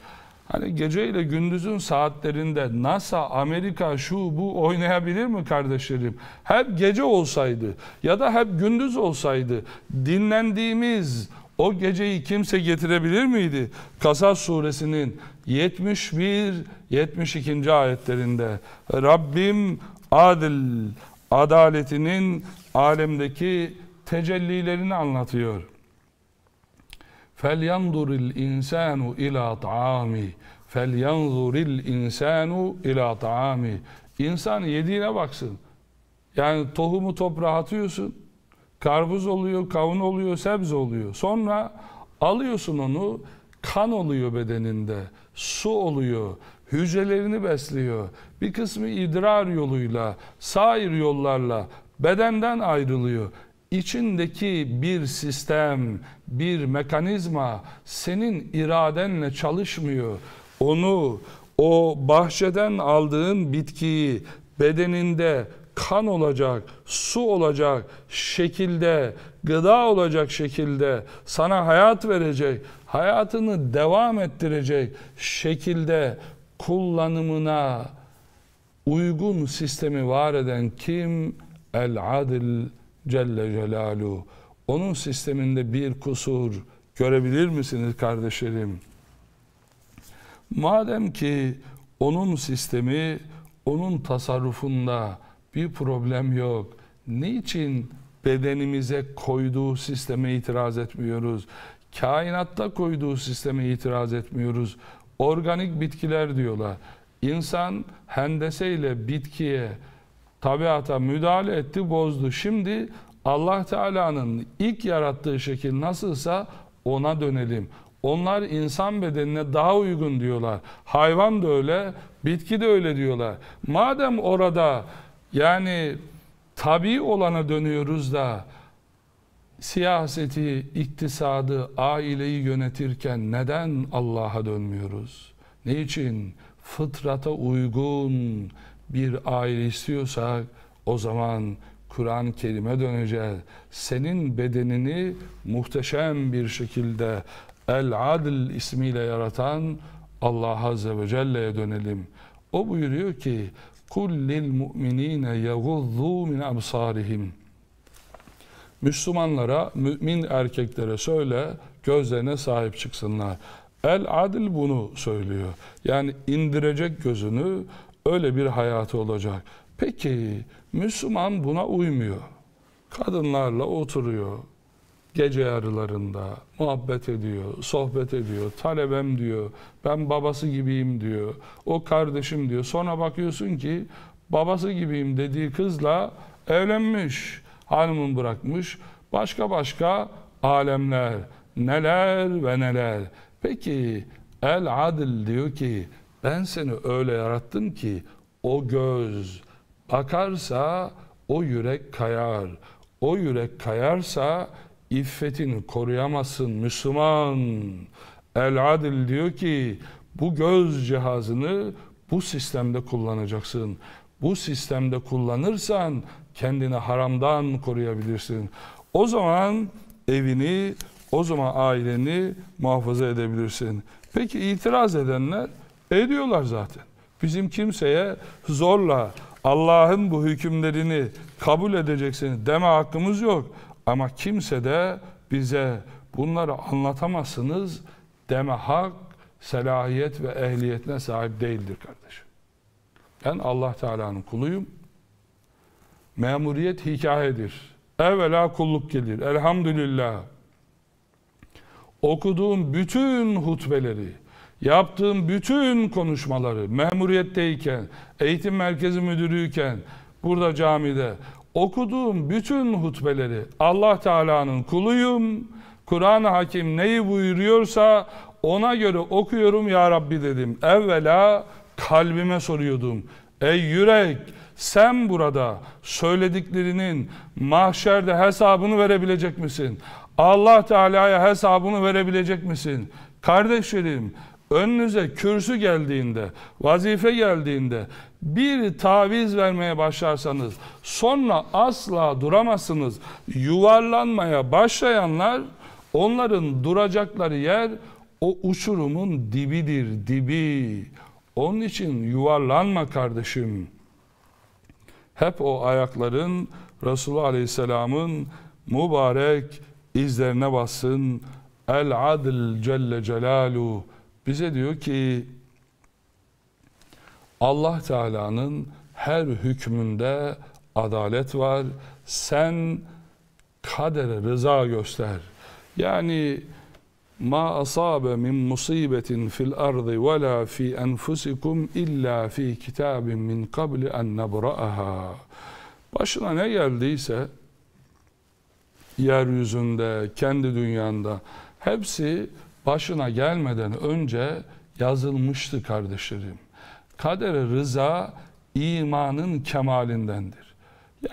Hani gece ile gündüzün saatlerinde NASA, Amerika şu bu oynayabilir mi kardeşlerim? Hep gece olsaydı ya da hep gündüz olsaydı dinlendiğimiz o geceyi kimse getirebilir miydi? Kasas suresinin 71 72. ayetlerinde Rabbim adil adaletinin alemdeki tecellilerini anlatıyor. فَلْيَنْظُرِ الْاِنْسَانُ اِلَى طَعَامِ فَلْيَنْظُرِ الْاِنْسَانُ اِلَى طَعَامِ İnsan yediğine baksın. Yani tohumu toprağa atıyorsun. Karpuz oluyor, kavun oluyor, sebze oluyor. Sonra alıyorsun onu, kan oluyor bedeninde, su oluyor, hücrelerini besliyor. Bir kısmı idrar yoluyla, sair yollarla bedenden ayrılıyor içindeki bir sistem, bir mekanizma senin iradenle çalışmıyor. Onu o bahçeden aldığın bitkiyi bedeninde kan olacak, su olacak şekilde, gıda olacak şekilde sana hayat verecek, hayatını devam ettirecek şekilde kullanımına uygun sistemi var eden kim? El adil Celle Celaluhu. Onun sisteminde bir kusur görebilir misiniz kardeşlerim? Madem ki onun sistemi, onun tasarrufunda bir problem yok. Niçin bedenimize koyduğu sisteme itiraz etmiyoruz? Kainatta koyduğu sisteme itiraz etmiyoruz. Organik bitkiler diyorlar. İnsan hendeseyle bitkiye tabiata müdahale etti, bozdu. Şimdi Allah Teala'nın ilk yarattığı şekil nasılsa ona dönelim. Onlar insan bedenine daha uygun diyorlar. Hayvan da öyle, bitki de öyle diyorlar. Madem orada yani tabi olana dönüyoruz da siyaseti, iktisadı, aileyi yönetirken neden Allah'a dönmüyoruz? Niçin? Fıtrata uygun, bir aile istiyorsak o zaman Kur'an-ı Kerim'e döneceğiz. Senin bedenini muhteşem bir şekilde El adil ismiyle yaratan Allah Azze ve Celle'ye dönelim. O buyuruyor ki kullil mu'minine yaguzzu min absarihim. Müslümanlara, mümin erkeklere söyle gözlerine sahip çıksınlar. El adil bunu söylüyor. Yani indirecek gözünü Öyle bir hayatı olacak. Peki Müslüman buna uymuyor. Kadınlarla oturuyor. Gece yarılarında muhabbet ediyor, sohbet ediyor. Talebem diyor, ben babası gibiyim diyor. O kardeşim diyor. Sonra bakıyorsun ki babası gibiyim dediği kızla evlenmiş. Hanımını bırakmış. Başka başka alemler. Neler ve neler. Peki El Adil diyor ki ben seni öyle yarattım ki o göz bakarsa o yürek kayar. O yürek kayarsa iffetini koruyamazsın Müslüman. El Adil diyor ki bu göz cihazını bu sistemde kullanacaksın. Bu sistemde kullanırsan kendini haramdan koruyabilirsin. O zaman evini, o zaman aileni muhafaza edebilirsin. Peki itiraz edenler Ediyorlar zaten. Bizim kimseye zorla Allah'ın bu hükümlerini kabul edeceksiniz deme hakkımız yok. Ama kimse de bize bunları anlatamazsınız deme hak, selahiyet ve ehliyetine sahip değildir kardeşim. Ben Allah Teala'nın kuluyum. Memuriyet hikayedir. Evvela kulluk gelir. Elhamdülillah. Okuduğum bütün hutbeleri, Yaptığım bütün konuşmaları memuriyetteyken, eğitim merkezi müdürüyken, burada camide okuduğum bütün hutbeleri Allah Teala'nın kuluyum. Kur'an-ı Hakim neyi buyuruyorsa ona göre okuyorum ya Rabbi dedim. Evvela kalbime soruyordum. Ey yürek sen burada söylediklerinin mahşerde hesabını verebilecek misin? Allah Teala'ya hesabını verebilecek misin? Kardeşlerim önünüze kürsü geldiğinde, vazife geldiğinde bir taviz vermeye başlarsanız sonra asla duramazsınız. Yuvarlanmaya başlayanlar onların duracakları yer o uçurumun dibidir, dibi. Onun için yuvarlanma kardeşim. Hep o ayakların Resulullah Aleyhisselam'ın mübarek izlerine bassın. El Adil celle celaluhu bize diyor ki Allah Teala'nın her hükmünde adalet var. Sen kadere rıza göster. Yani ma asabe min musibetin fil ardı ve la fi enfusikum illa fi kitabin min kabli en nebra'aha. Başına ne geldiyse yeryüzünde, kendi dünyanda hepsi başına gelmeden önce yazılmıştı kardeşlerim. Kadere rıza imanın kemalindendir.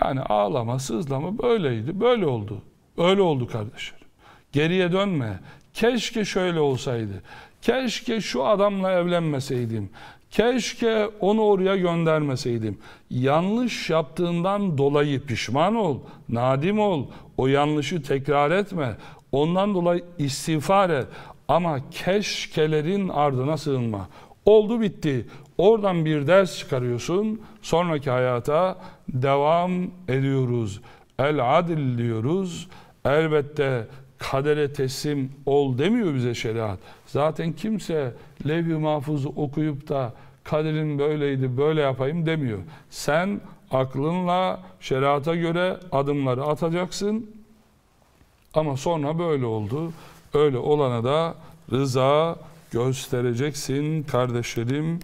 Yani ağlama, sızlama böyleydi, böyle oldu. Öyle oldu kardeşlerim. Geriye dönme. Keşke şöyle olsaydı. Keşke şu adamla evlenmeseydim. Keşke onu oraya göndermeseydim. Yanlış yaptığından dolayı pişman ol, nadim ol. O yanlışı tekrar etme. Ondan dolayı istiğfar et. Ama keşkelerin ardına sığınma. Oldu bitti. Oradan bir ders çıkarıyorsun. Sonraki hayata devam ediyoruz. El adil diyoruz. Elbette kadere teslim ol demiyor bize şeriat. Zaten kimse levh-i mahfuzu okuyup da kaderin böyleydi böyle yapayım demiyor. Sen aklınla şeriata göre adımları atacaksın. Ama sonra böyle oldu Öyle olana da rıza göstereceksin kardeşlerim.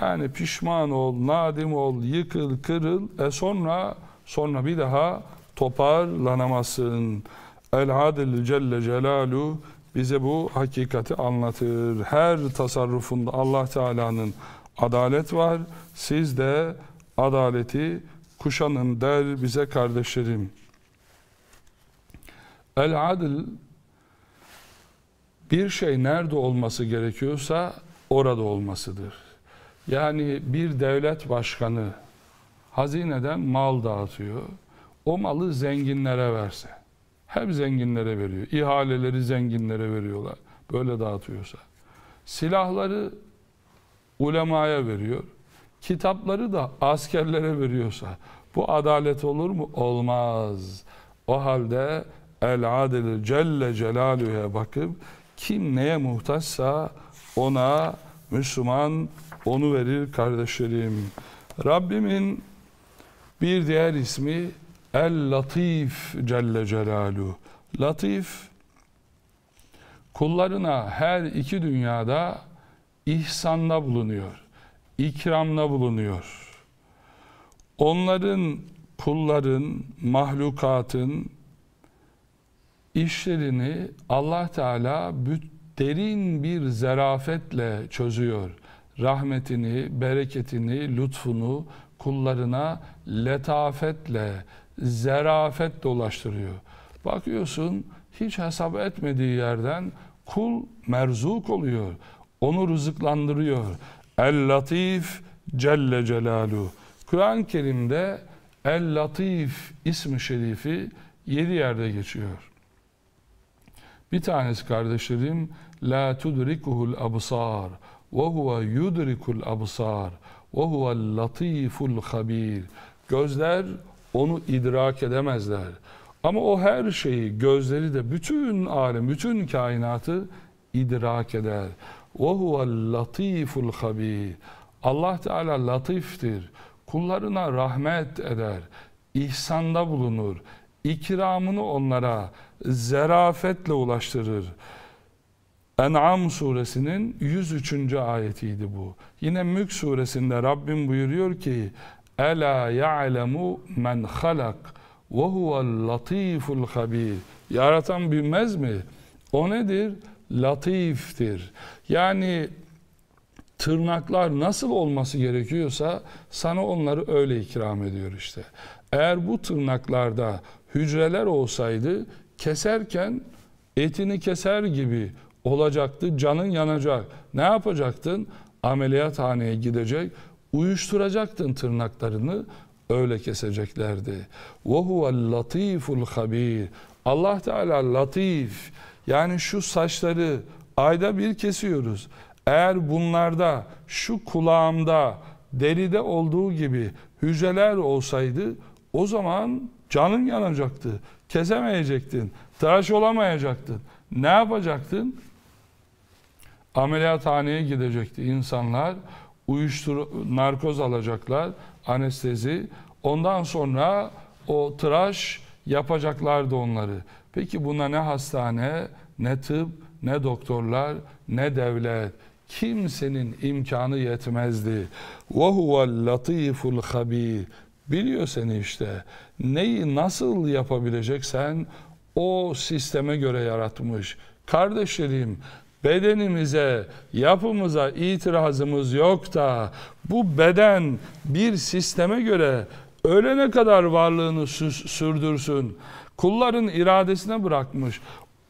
Yani pişman ol, nadim ol, yıkıl, kırıl. E sonra sonra bir daha toparlanamazsın. El Adil Celle Celalu bize bu hakikati anlatır. Her tasarrufunda Allah Teala'nın adalet var. Siz de adaleti kuşanın der bize kardeşlerim. El Adil bir şey nerede olması gerekiyorsa orada olmasıdır. Yani bir devlet başkanı hazineden mal dağıtıyor. O malı zenginlere verse. Hem zenginlere veriyor. İhaleleri zenginlere veriyorlar. Böyle dağıtıyorsa. Silahları ulemaya veriyor. Kitapları da askerlere veriyorsa. Bu adalet olur mu? Olmaz. O halde el adil celle celaluhu'ya bakıp kim neye muhtaçsa ona Müslüman onu verir kardeşlerim. Rabbimin bir diğer ismi El Latif Celle Celalu. Latif kullarına her iki dünyada ihsanda bulunuyor. ikramla bulunuyor. Onların kulların, mahlukatın işlerini Allah Teala derin bir zerafetle çözüyor. Rahmetini, bereketini, lütfunu kullarına letafetle, zerafet dolaştırıyor. Bakıyorsun hiç hesap etmediği yerden kul merzuk oluyor. Onu rızıklandırıyor. El-Latif Celle Celalu. Kur'an-ı Kerim'de El-Latif ismi şerifi yedi yerde geçiyor. Bir tanesi kardeşlerim la tudrikuhul absar ve huve yudrikul absar ve huvel latiful habir. Gözler onu idrak edemezler. Ama o her şeyi, gözleri de bütün alem, bütün kainatı idrak eder. Ve huvel latiful habir. Allah Teala latiftir. Kullarına rahmet eder. İhsanda bulunur. İkramını onlara zerafetle ulaştırır. En'am suresinin 103. ayetiydi bu. Yine Mülk suresinde Rabbim buyuruyor ki Ela ya'lemu men halak ve huvel latiful habir. Yaratan bilmez mi? O nedir? Latiftir. Yani tırnaklar nasıl olması gerekiyorsa sana onları öyle ikram ediyor işte. Eğer bu tırnaklarda hücreler olsaydı keserken etini keser gibi olacaktı. Canın yanacak. Ne yapacaktın? Ameliyathaneye gidecek. Uyuşturacaktın tırnaklarını. Öyle keseceklerdi. وَهُوَ latiful habir. Allah Teala latif. Yani şu saçları ayda bir kesiyoruz. Eğer bunlarda şu kulağımda deride olduğu gibi hücreler olsaydı o zaman Canın yanacaktı. Kesemeyecektin. Tıraş olamayacaktın. Ne yapacaktın? Ameliyathaneye gidecekti insanlar. Uyuşturu narkoz alacaklar. Anestezi. Ondan sonra o tıraş yapacaklardı onları. Peki buna ne hastane, ne tıp, ne doktorlar, ne devlet kimsenin imkanı yetmezdi. Ve huvel latiful habir. Biliyor seni işte. Neyi nasıl yapabileceksen o sisteme göre yaratmış. Kardeşlerim bedenimize, yapımıza itirazımız yok da bu beden bir sisteme göre ölene kadar varlığını sürdürsün. Kulların iradesine bırakmış.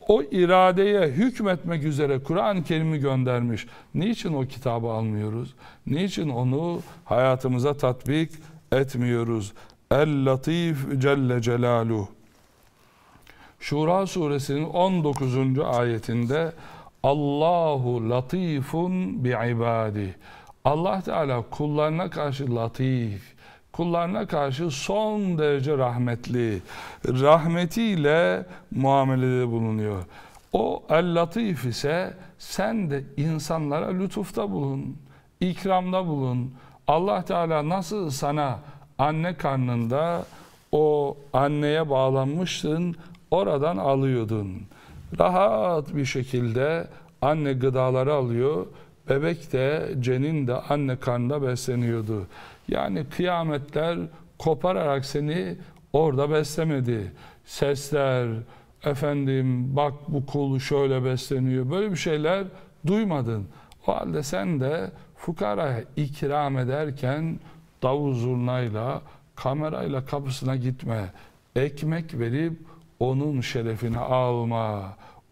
O iradeye hükmetmek üzere Kur'an-ı Kerim'i göndermiş. Niçin o kitabı almıyoruz? Niçin onu hayatımıza tatbik etmiyoruz. El-Latif Celle Celalu. Şura suresinin 19. ayetinde Allahu latifun bi ibadi. Allah Teala kullarına karşı latif, kullarına karşı son derece rahmetli, rahmetiyle muamelede bulunuyor. O el-latif ise sen de insanlara lütufta bulun, ikramda bulun, Allah Teala nasıl sana anne karnında o anneye bağlanmıştın, oradan alıyordun. Rahat bir şekilde anne gıdaları alıyor, bebek de cenin de anne karnında besleniyordu. Yani kıyametler kopararak seni orada beslemedi. Sesler, efendim bak bu kul şöyle besleniyor böyle bir şeyler duymadın. O halde sen de fukara ikram ederken davul zurnayla, kamerayla kapısına gitme, ekmek verip onun şerefini alma,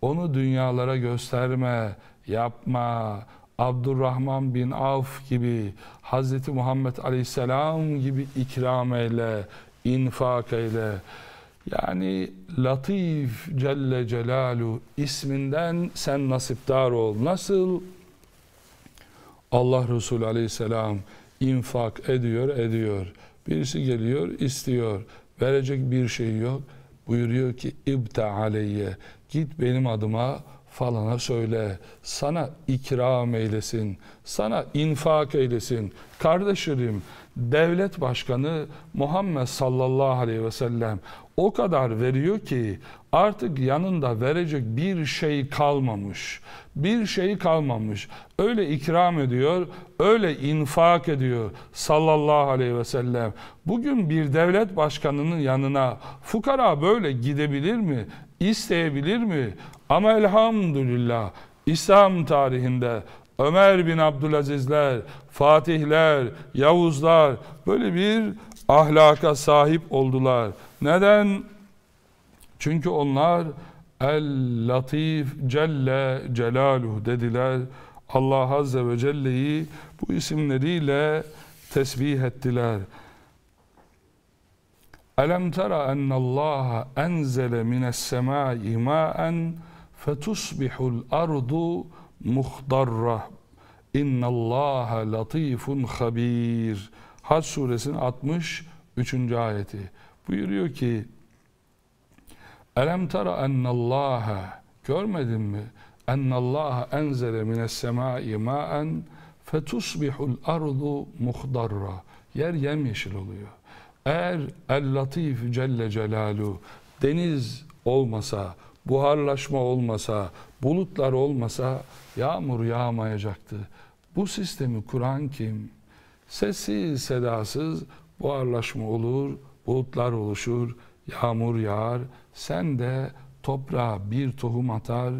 onu dünyalara gösterme, yapma. Abdurrahman bin Avf gibi, Hz. Muhammed Aleyhisselam gibi ikram eyle, infak eyle. Yani Latif Celle Celalu isminden sen nasipdar ol. Nasıl Allah Resulü aleyhisselam infak ediyor, ediyor. Birisi geliyor, istiyor. Verecek bir şey yok. Buyuruyor ki ibte aleyye. Git benim adıma falana söyle. Sana ikram eylesin. Sana infak eylesin. Kardeşlerim devlet başkanı Muhammed sallallahu aleyhi ve sellem o kadar veriyor ki Artık yanında verecek bir şey kalmamış. Bir şey kalmamış. Öyle ikram ediyor, öyle infak ediyor sallallahu aleyhi ve sellem. Bugün bir devlet başkanının yanına fukara böyle gidebilir mi? İsteyebilir mi? Ama elhamdülillah İslam tarihinde Ömer bin Abdülazizler, Fatihler, Yavuzlar böyle bir ahlaka sahip oldular. Neden? Çünkü onlar El Latif Celle Celaluh dediler. Allah Azze ve Celle'yi bu isimleriyle tesbih ettiler. Elem tera ennallaha enzele minessemâi mâen fetusbihul ardu muhdarra. Allah latifun habir. Hac suresinin 63. ayeti. Buyuruyor ki Elem tara ennallaha görmedin mi? Ennallaha enzele mines semai ma'en fetusbihul ardu muhdarra. Yer yemyeşil oluyor. Eğer El Latif Celle Celalu deniz olmasa, buharlaşma olmasa, bulutlar olmasa yağmur yağmayacaktı. Bu sistemi kuran kim? Sessiz, sedasız buharlaşma olur, bulutlar oluşur, yağmur yağar, sen de toprağa bir tohum atar,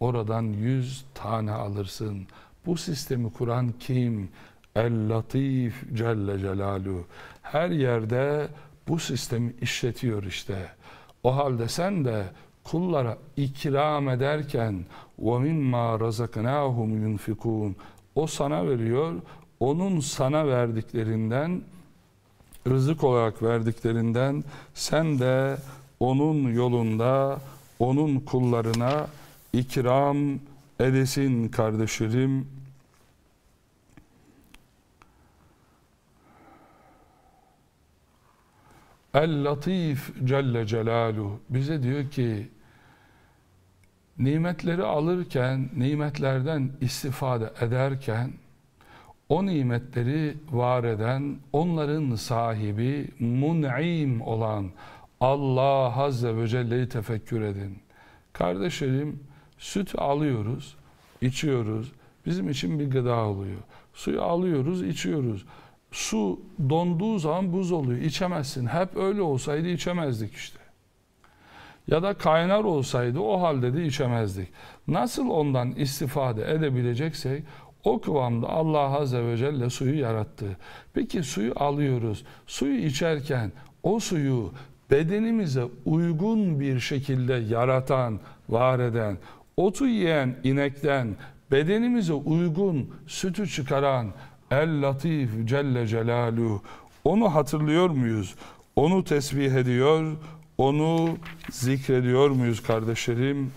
oradan yüz tane alırsın. Bu sistemi kuran kim? El-Latif Celle Celalu. Her yerde bu sistemi işletiyor işte. O halde sen de kullara ikram ederken وَمِمَّا رَزَقْنَاهُمْ يُنْفِقُونَ O sana veriyor, onun sana verdiklerinden, rızık olarak verdiklerinden sen de onun yolunda onun kullarına ikram edesin kardeşlerim. El Latif Celle Celaluhu bize diyor ki nimetleri alırken, nimetlerden istifade ederken o nimetleri var eden, onların sahibi, mun'im olan Allah Azze ve Celle'yi tefekkür edin. Kardeşlerim süt alıyoruz, içiyoruz. Bizim için bir gıda oluyor. Suyu alıyoruz, içiyoruz. Su donduğu zaman buz oluyor. İçemezsin. Hep öyle olsaydı içemezdik işte. Ya da kaynar olsaydı o halde de içemezdik. Nasıl ondan istifade edebileceksek o kıvamda Allah Azze ve Celle suyu yarattı. Peki suyu alıyoruz. Suyu içerken o suyu bedenimize uygun bir şekilde yaratan, var eden, otu yiyen inekten bedenimize uygun sütü çıkaran El Latif Celle Celaluhu onu hatırlıyor muyuz? Onu tesbih ediyor, onu zikrediyor muyuz kardeşlerim?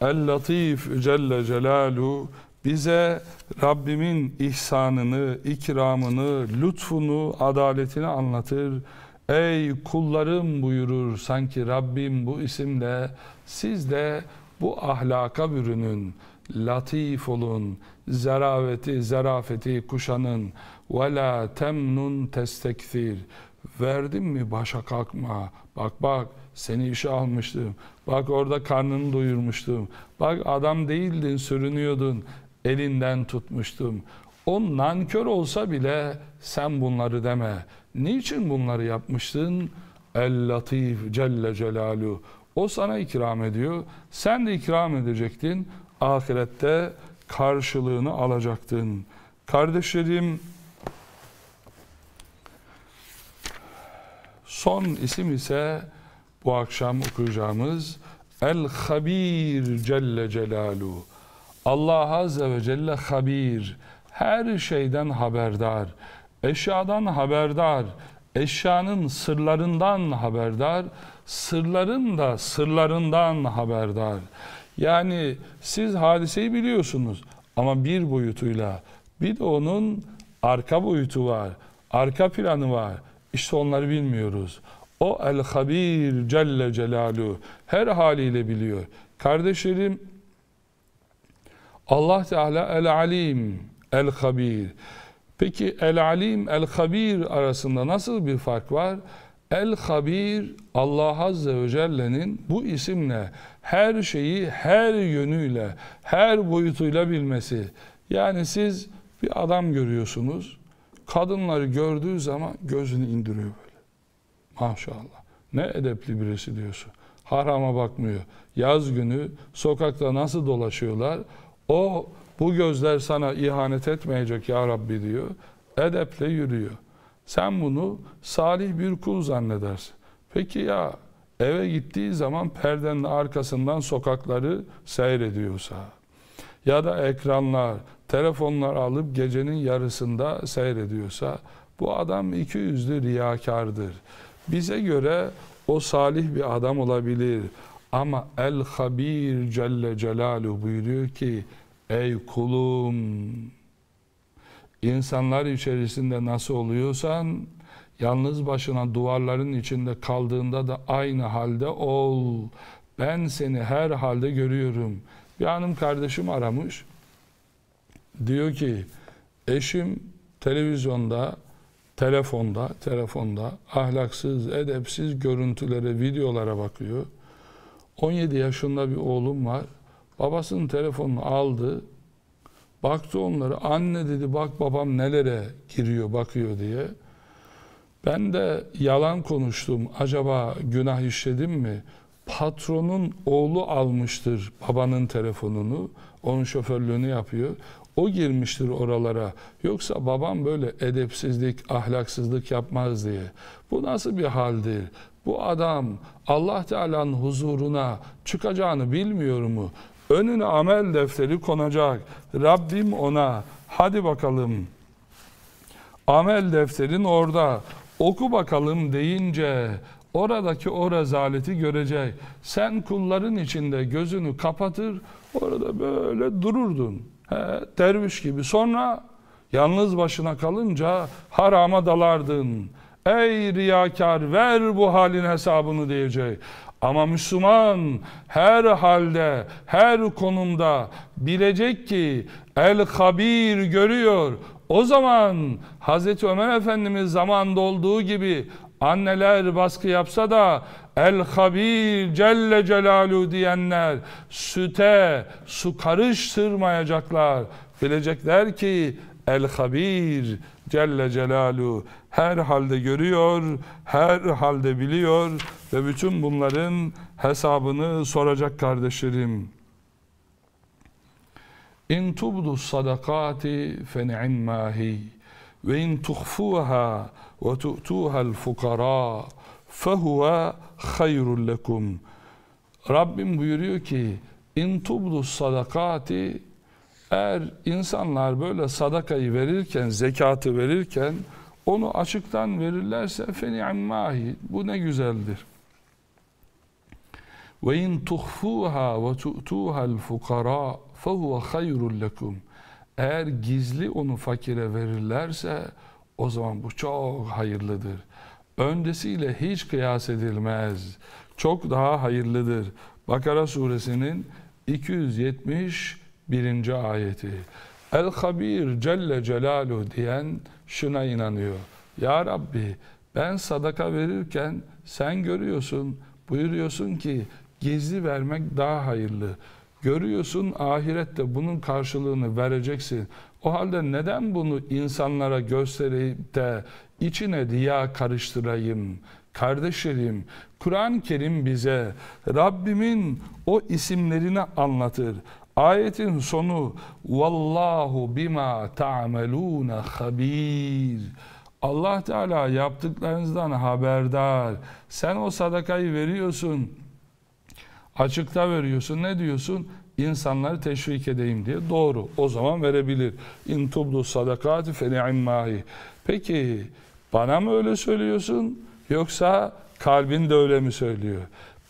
El Latif Celle Celalu bize Rabbimin ihsanını, ikramını, lütfunu, adaletini anlatır Ey kullarım buyurur sanki Rabbim bu isimle siz de bu ahlaka bürünün, latif olun, zarafeti, zarafeti kuşanın. Ve la temnun testekthir. Verdim mi başa kalkma. Bak bak seni işe almıştım. Bak orada karnını doyurmuştum. Bak adam değildin sürünüyordun. Elinden tutmuştum. O nankör olsa bile sen bunları deme.'' Niçin bunları yapmıştın? El Latif Celle Celalu, O sana ikram ediyor. Sen de ikram edecektin. Ahirette karşılığını alacaktın. Kardeşlerim son isim ise bu akşam okuyacağımız El Habir Celle Celalu. Allah Azze ve Celle Habir. Her şeyden haberdar eşyadan haberdar, eşyanın sırlarından haberdar, sırların da sırlarından haberdar. Yani siz hadiseyi biliyorsunuz ama bir boyutuyla bir de onun arka boyutu var, arka planı var. İşte onları bilmiyoruz. O El-Habir Celle celalu, her haliyle biliyor. Kardeşlerim Allah Teala El-Alim, El-Habir. Peki el-alim, el-habir arasında nasıl bir fark var? El-habir Allah Azze ve Celle'nin bu isimle her şeyi her yönüyle, her boyutuyla bilmesi. Yani siz bir adam görüyorsunuz, kadınları gördüğü zaman gözünü indiriyor böyle. Maşallah. Ne edepli birisi diyorsun. Harama bakmıyor. Yaz günü sokakta nasıl dolaşıyorlar? O bu gözler sana ihanet etmeyecek ya Rabbi diyor. Edeple yürüyor. Sen bunu salih bir kul zannedersin. Peki ya eve gittiği zaman perdenin arkasından sokakları seyrediyorsa ya da ekranlar, telefonlar alıp gecenin yarısında seyrediyorsa bu adam iki yüzlü riyakardır. Bize göre o salih bir adam olabilir. Ama El Habir Celle Celaluhu buyuruyor ki Ey kulum! insanlar içerisinde nasıl oluyorsan yalnız başına duvarların içinde kaldığında da aynı halde ol. Ben seni her halde görüyorum. Bir hanım kardeşim aramış. Diyor ki eşim televizyonda, telefonda, telefonda ahlaksız, edepsiz görüntülere, videolara bakıyor. 17 yaşında bir oğlum var. Babasının telefonunu aldı. Baktı onları. Anne dedi bak babam nelere giriyor bakıyor diye. Ben de yalan konuştum. Acaba günah işledim mi? Patronun oğlu almıştır babanın telefonunu. Onun şoförlüğünü yapıyor. O girmiştir oralara. Yoksa babam böyle edepsizlik, ahlaksızlık yapmaz diye. Bu nasıl bir haldir? Bu adam Allah Teala'nın huzuruna çıkacağını bilmiyor mu? Önüne amel defteri konacak. Rabbim ona hadi bakalım amel defterin orada oku bakalım deyince oradaki o rezaleti görecek. Sen kulların içinde gözünü kapatır orada böyle dururdun. He, derviş gibi. Sonra yalnız başına kalınca harama dalardın. Ey riyakar ver bu halin hesabını diyecek. Ama Müslüman her halde, her konumda bilecek ki el Kabir görüyor. O zaman Hazreti Ömer Efendimiz zamanında olduğu gibi anneler baskı yapsa da El Kabir Celle Celalu diyenler süte su karıştırmayacaklar. Bilecekler ki El Kabir Celle Celalu her halde görüyor, her halde biliyor ve bütün bunların hesabını soracak kardeşlerim. İn tubdu sadakati feni'immahi ve in tuhfuha ve tu'tuha'l fukara fehuve hayrul lekum. Rabbim buyuruyor ki in tubdu sadakati eğer insanlar böyle sadakayı verirken, zekatı verirken onu açıktan verirlerse feni feni'immahi bu ne güzeldir. Ve in tuhfuha ve tu'tuha'l fukara fehuve hayrul lekum. Eğer gizli onu fakire verirlerse o zaman bu çok hayırlıdır. Öndesiyle hiç kıyas edilmez. Çok daha hayırlıdır. Bakara suresinin 271. ayeti. El Habir Celle Celaluhu diyen şuna inanıyor. Ya Rabbi ben sadaka verirken sen görüyorsun, buyuruyorsun ki gizli vermek daha hayırlı. Görüyorsun ahirette bunun karşılığını vereceksin. O halde neden bunu insanlara göstereyim de içine diya karıştırayım? Kardeşlerim, Kur'an-ı Kerim bize Rabbimin o isimlerini anlatır. Ayetin sonu vallahu bima tamaluna habir. Allah Teala yaptıklarınızdan haberdar. Sen o sadakayı veriyorsun. Açıkta veriyorsun. Ne diyorsun? İnsanları teşvik edeyim diye. Doğru. O zaman verebilir. İn tubdu sadakati fe Peki bana mı öyle söylüyorsun? Yoksa kalbin de öyle mi söylüyor?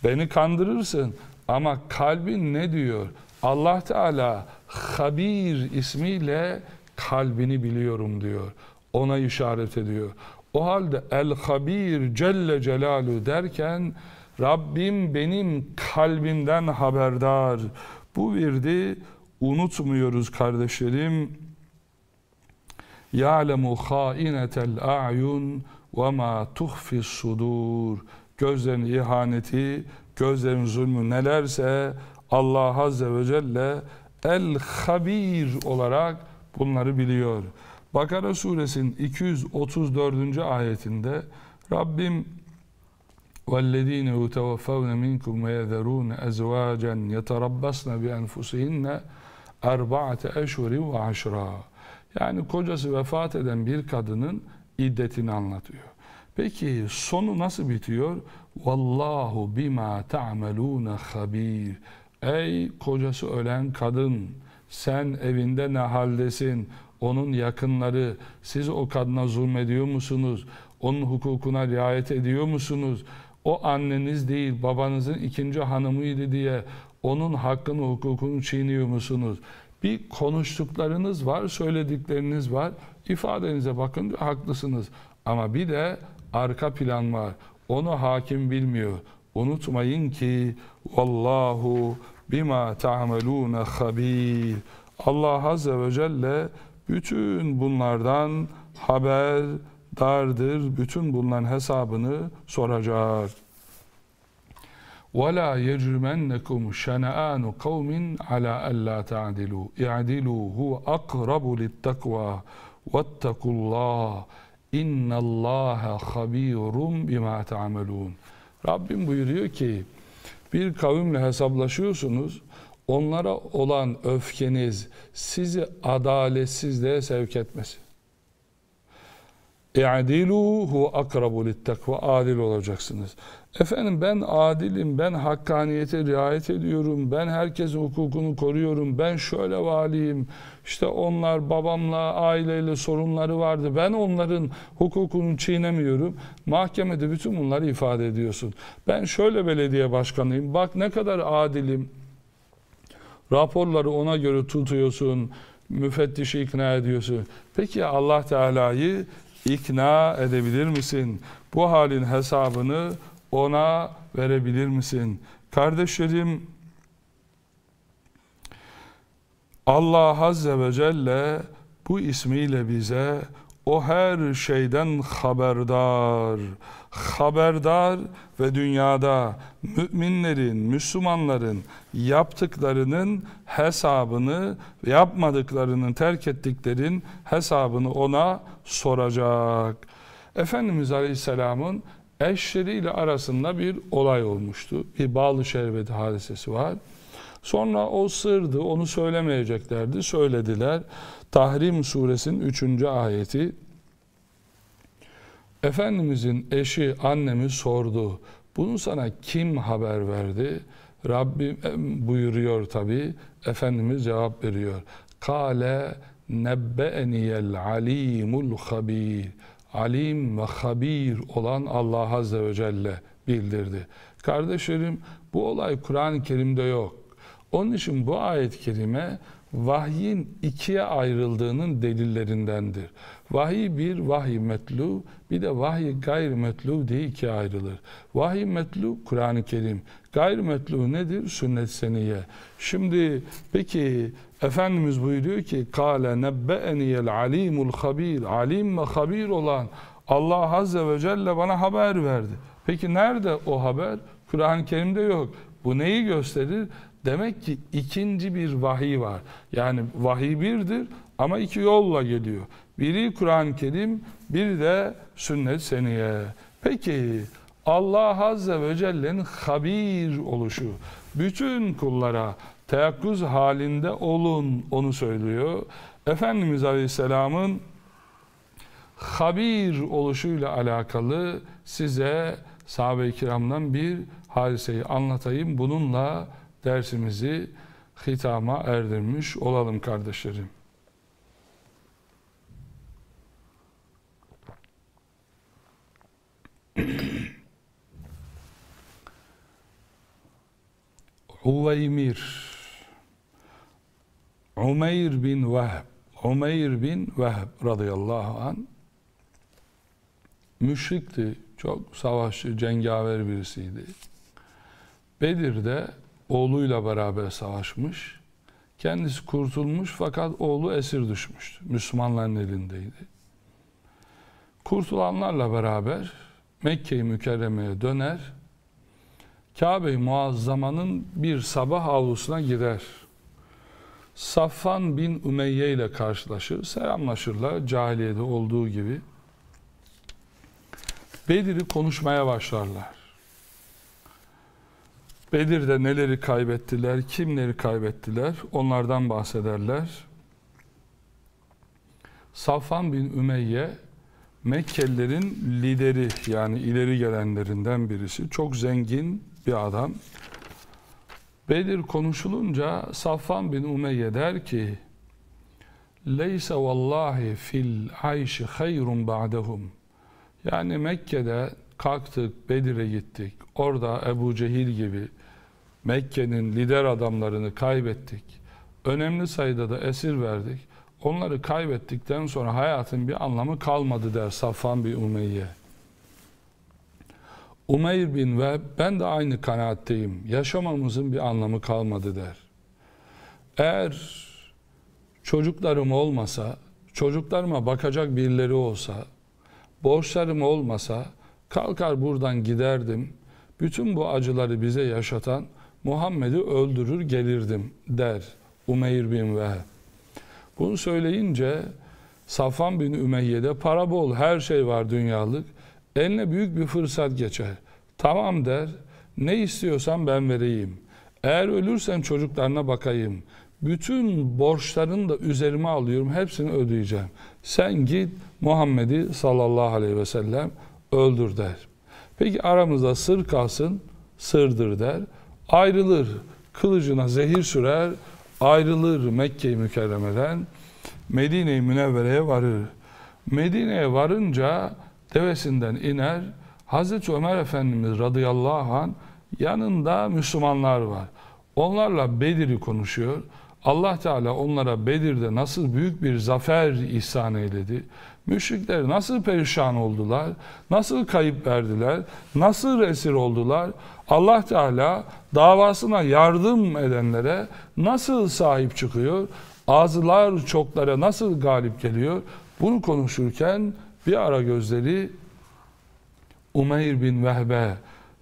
Beni kandırırsın ama kalbin ne diyor? Allah Teala Habir ismiyle kalbini biliyorum diyor. Ona işaret ediyor. O halde El Habir Celle Celalu derken Rabbim benim kalbimden haberdar. Bu virdi unutmuyoruz kardeşlerim. Ya'lemu hainetel a'yun ve ma tuhfis sudur. Gözlerin ihaneti, gözlerin zulmü nelerse Allah Azze ve Celle El-Habir olarak bunları biliyor. Bakara suresinin 234. ayetinde Rabbim وَالَّذ۪ينَ يُتَوَفَّوْنَ مِنْكُمْ وَيَذَرُونَ اَزْوَاجًا يَتَرَبَّصْنَ بِاَنْفُسِهِنَّ اَرْبَعَةَ اَشْهُرٍ وَعَشْرًا Yani kocası vefat eden bir kadının iddetini anlatıyor. Peki sonu nasıl bitiyor? Vallahu bima ta'malun habir. Ey kocası ölen kadın sen evinde ne haldesin? Onun yakınları siz o kadına zulmediyor musunuz? Onun hukukuna riayet ediyor musunuz? O anneniz değil babanızın ikinci hanımıydı diye onun hakkını hukukunu çiğniyor musunuz? Bir konuştuklarınız var, söyledikleriniz var. İfadenize bakın, haklısınız. Ama bir de arka plan var. Onu hakim bilmiyor. Unutmayın ki Allahu bima ta'malun habir. Allah azze ve celle bütün bunlardan haber dardır. Bütün bunların hesabını soracak. وَلَا يَجْرِمَنَّكُمْ شَنَآنُ قَوْمٍ عَلَى أَلَّا تَعْدِلُوا اِعْدِلُوا هُوَ أَقْرَبُ لِلتَّقْوَى وَاتَّقُوا اللّٰهِ اِنَّ اللّٰهَ خَب۪يرٌ بِمَا تَعْمَلُونَ Rabbim buyuruyor ki bir kavimle hesaplaşıyorsunuz. Onlara olan öfkeniz sizi adaletsizliğe sevk etmesin. اَعْدِلُوا هُوَ اَقْرَبُ لِلتَّقْوَ Adil olacaksınız. Efendim ben adilim, ben hakkaniyete riayet ediyorum, ben herkesin hukukunu koruyorum, ben şöyle valiyim, işte onlar babamla, aileyle sorunları vardı, ben onların hukukunu çiğnemiyorum. Mahkemede bütün bunları ifade ediyorsun. Ben şöyle belediye başkanıyım, bak ne kadar adilim, raporları ona göre tutuyorsun, müfettişi ikna ediyorsun. Peki Allah Teala'yı ikna edebilir misin? Bu halin hesabını ona verebilir misin? Kardeşlerim Allah Azze ve Celle bu ismiyle bize o her şeyden haberdar haberdar ve dünyada müminlerin, Müslümanların yaptıklarının hesabını, yapmadıklarının, terk ettiklerin hesabını ona soracak. Efendimiz Aleyhisselam'ın eşleriyle arasında bir olay olmuştu. Bir bağlı şerbeti hadisesi var. Sonra o sırdı, onu söylemeyeceklerdi. Söylediler. Tahrim suresinin 3. ayeti Efendimizin eşi annemi sordu. Bunu sana kim haber verdi? Rabbim e, buyuruyor tabi. Efendimiz cevap veriyor. Kale nebbe'niyel alimul habir. Alim ve habir olan Allah Azze ve Celle bildirdi. Kardeşlerim bu olay Kur'an-ı Kerim'de yok. Onun için bu ayet-i kerime vahyin ikiye ayrıldığının delillerindendir. Vahiy bir vahiy metlu, bir de vahiy gayr metlu diye ikiye ayrılır. Vahiy metlu Kur'an-ı Kerim. Gayr metlu nedir? Sünnet seniye. Şimdi peki Efendimiz buyuruyor ki kâle nebbe'eniyel alimul habir. Alim ve habir olan Allah Azze ve Celle bana haber verdi. Peki nerede o haber? Kur'an-ı Kerim'de yok. Bu neyi gösterir? Demek ki ikinci bir vahiy var. Yani vahiy birdir ama iki yolla geliyor. Biri Kur'an-ı Kerim, biri de sünnet seniye. Peki Allah Azze ve Celle'nin habir oluşu. Bütün kullara teyakkuz halinde olun onu söylüyor. Efendimiz Aleyhisselam'ın habir oluşuyla alakalı size sahabe-i kiramdan bir hadiseyi anlatayım. Bununla dersimizi hitama erdirmiş olalım kardeşlerim. Uveymir Umeyr bin Vehb Umeyr bin Vehb radıyallahu an müşrikti. Çok savaşçı, cengaver birisiydi. Bedir'de oğluyla beraber savaşmış. Kendisi kurtulmuş fakat oğlu esir düşmüştü. Müslümanların elindeydi. Kurtulanlarla beraber Mekke-i Mükerreme'ye döner. Kabe-i Muazzama'nın bir sabah avlusuna gider, Safvan bin Ümeyye ile karşılaşır, selamlaşırlar cahiliyede olduğu gibi. Bedir'i konuşmaya başlarlar. Bedir'de neleri kaybettiler, kimleri kaybettiler onlardan bahsederler. Safan bin Ümeyye Mekkelilerin lideri yani ileri gelenlerinden birisi. Çok zengin bir adam. Bedir konuşulunca Safvan bin Umeyye der ki Leyse vallahi fil ayşi hayrun ba'dehum Yani Mekke'de kalktık Bedir'e gittik. Orada Ebu Cehil gibi Mekke'nin lider adamlarını kaybettik. Önemli sayıda da esir verdik. Onları kaybettikten sonra hayatın bir anlamı kalmadı der Safvan bin Umeyye. Umeyr bin ve ben de aynı kanaatteyim. Yaşamamızın bir anlamı kalmadı der. Eğer çocuklarım olmasa, çocuklarıma bakacak birileri olsa, borçlarım olmasa kalkar buradan giderdim. Bütün bu acıları bize yaşatan Muhammed'i öldürür gelirdim der Umeyr bin Veheb. Bunu söyleyince Safvan bin Ümeyye'de para bol her şey var dünyalık. Eline büyük bir fırsat geçer. Tamam der ne istiyorsan ben vereyim. Eğer ölürsen çocuklarına bakayım. Bütün borçlarını da üzerime alıyorum. Hepsini ödeyeceğim. Sen git Muhammed'i sallallahu aleyhi ve sellem öldür der. Peki aramızda sır kalsın, sırdır der ayrılır kılıcına zehir sürer ayrılır Mekke-i Mükerreme'den Medine-i Münevvere'ye varır. Medine'ye varınca devesinden iner Hazreti Ömer Efendimiz radıyallahu Anh yanında Müslümanlar var. Onlarla Bedir'i konuşuyor. Allah Teala onlara Bedir'de nasıl büyük bir zafer ihsan eyledi. Müşrikler nasıl perişan oldular, nasıl kayıp verdiler, nasıl esir oldular. Allah Teala davasına yardım edenlere nasıl sahip çıkıyor? Azlar çoklara nasıl galip geliyor? Bunu konuşurken bir ara gözleri Umeyr bin Vehbe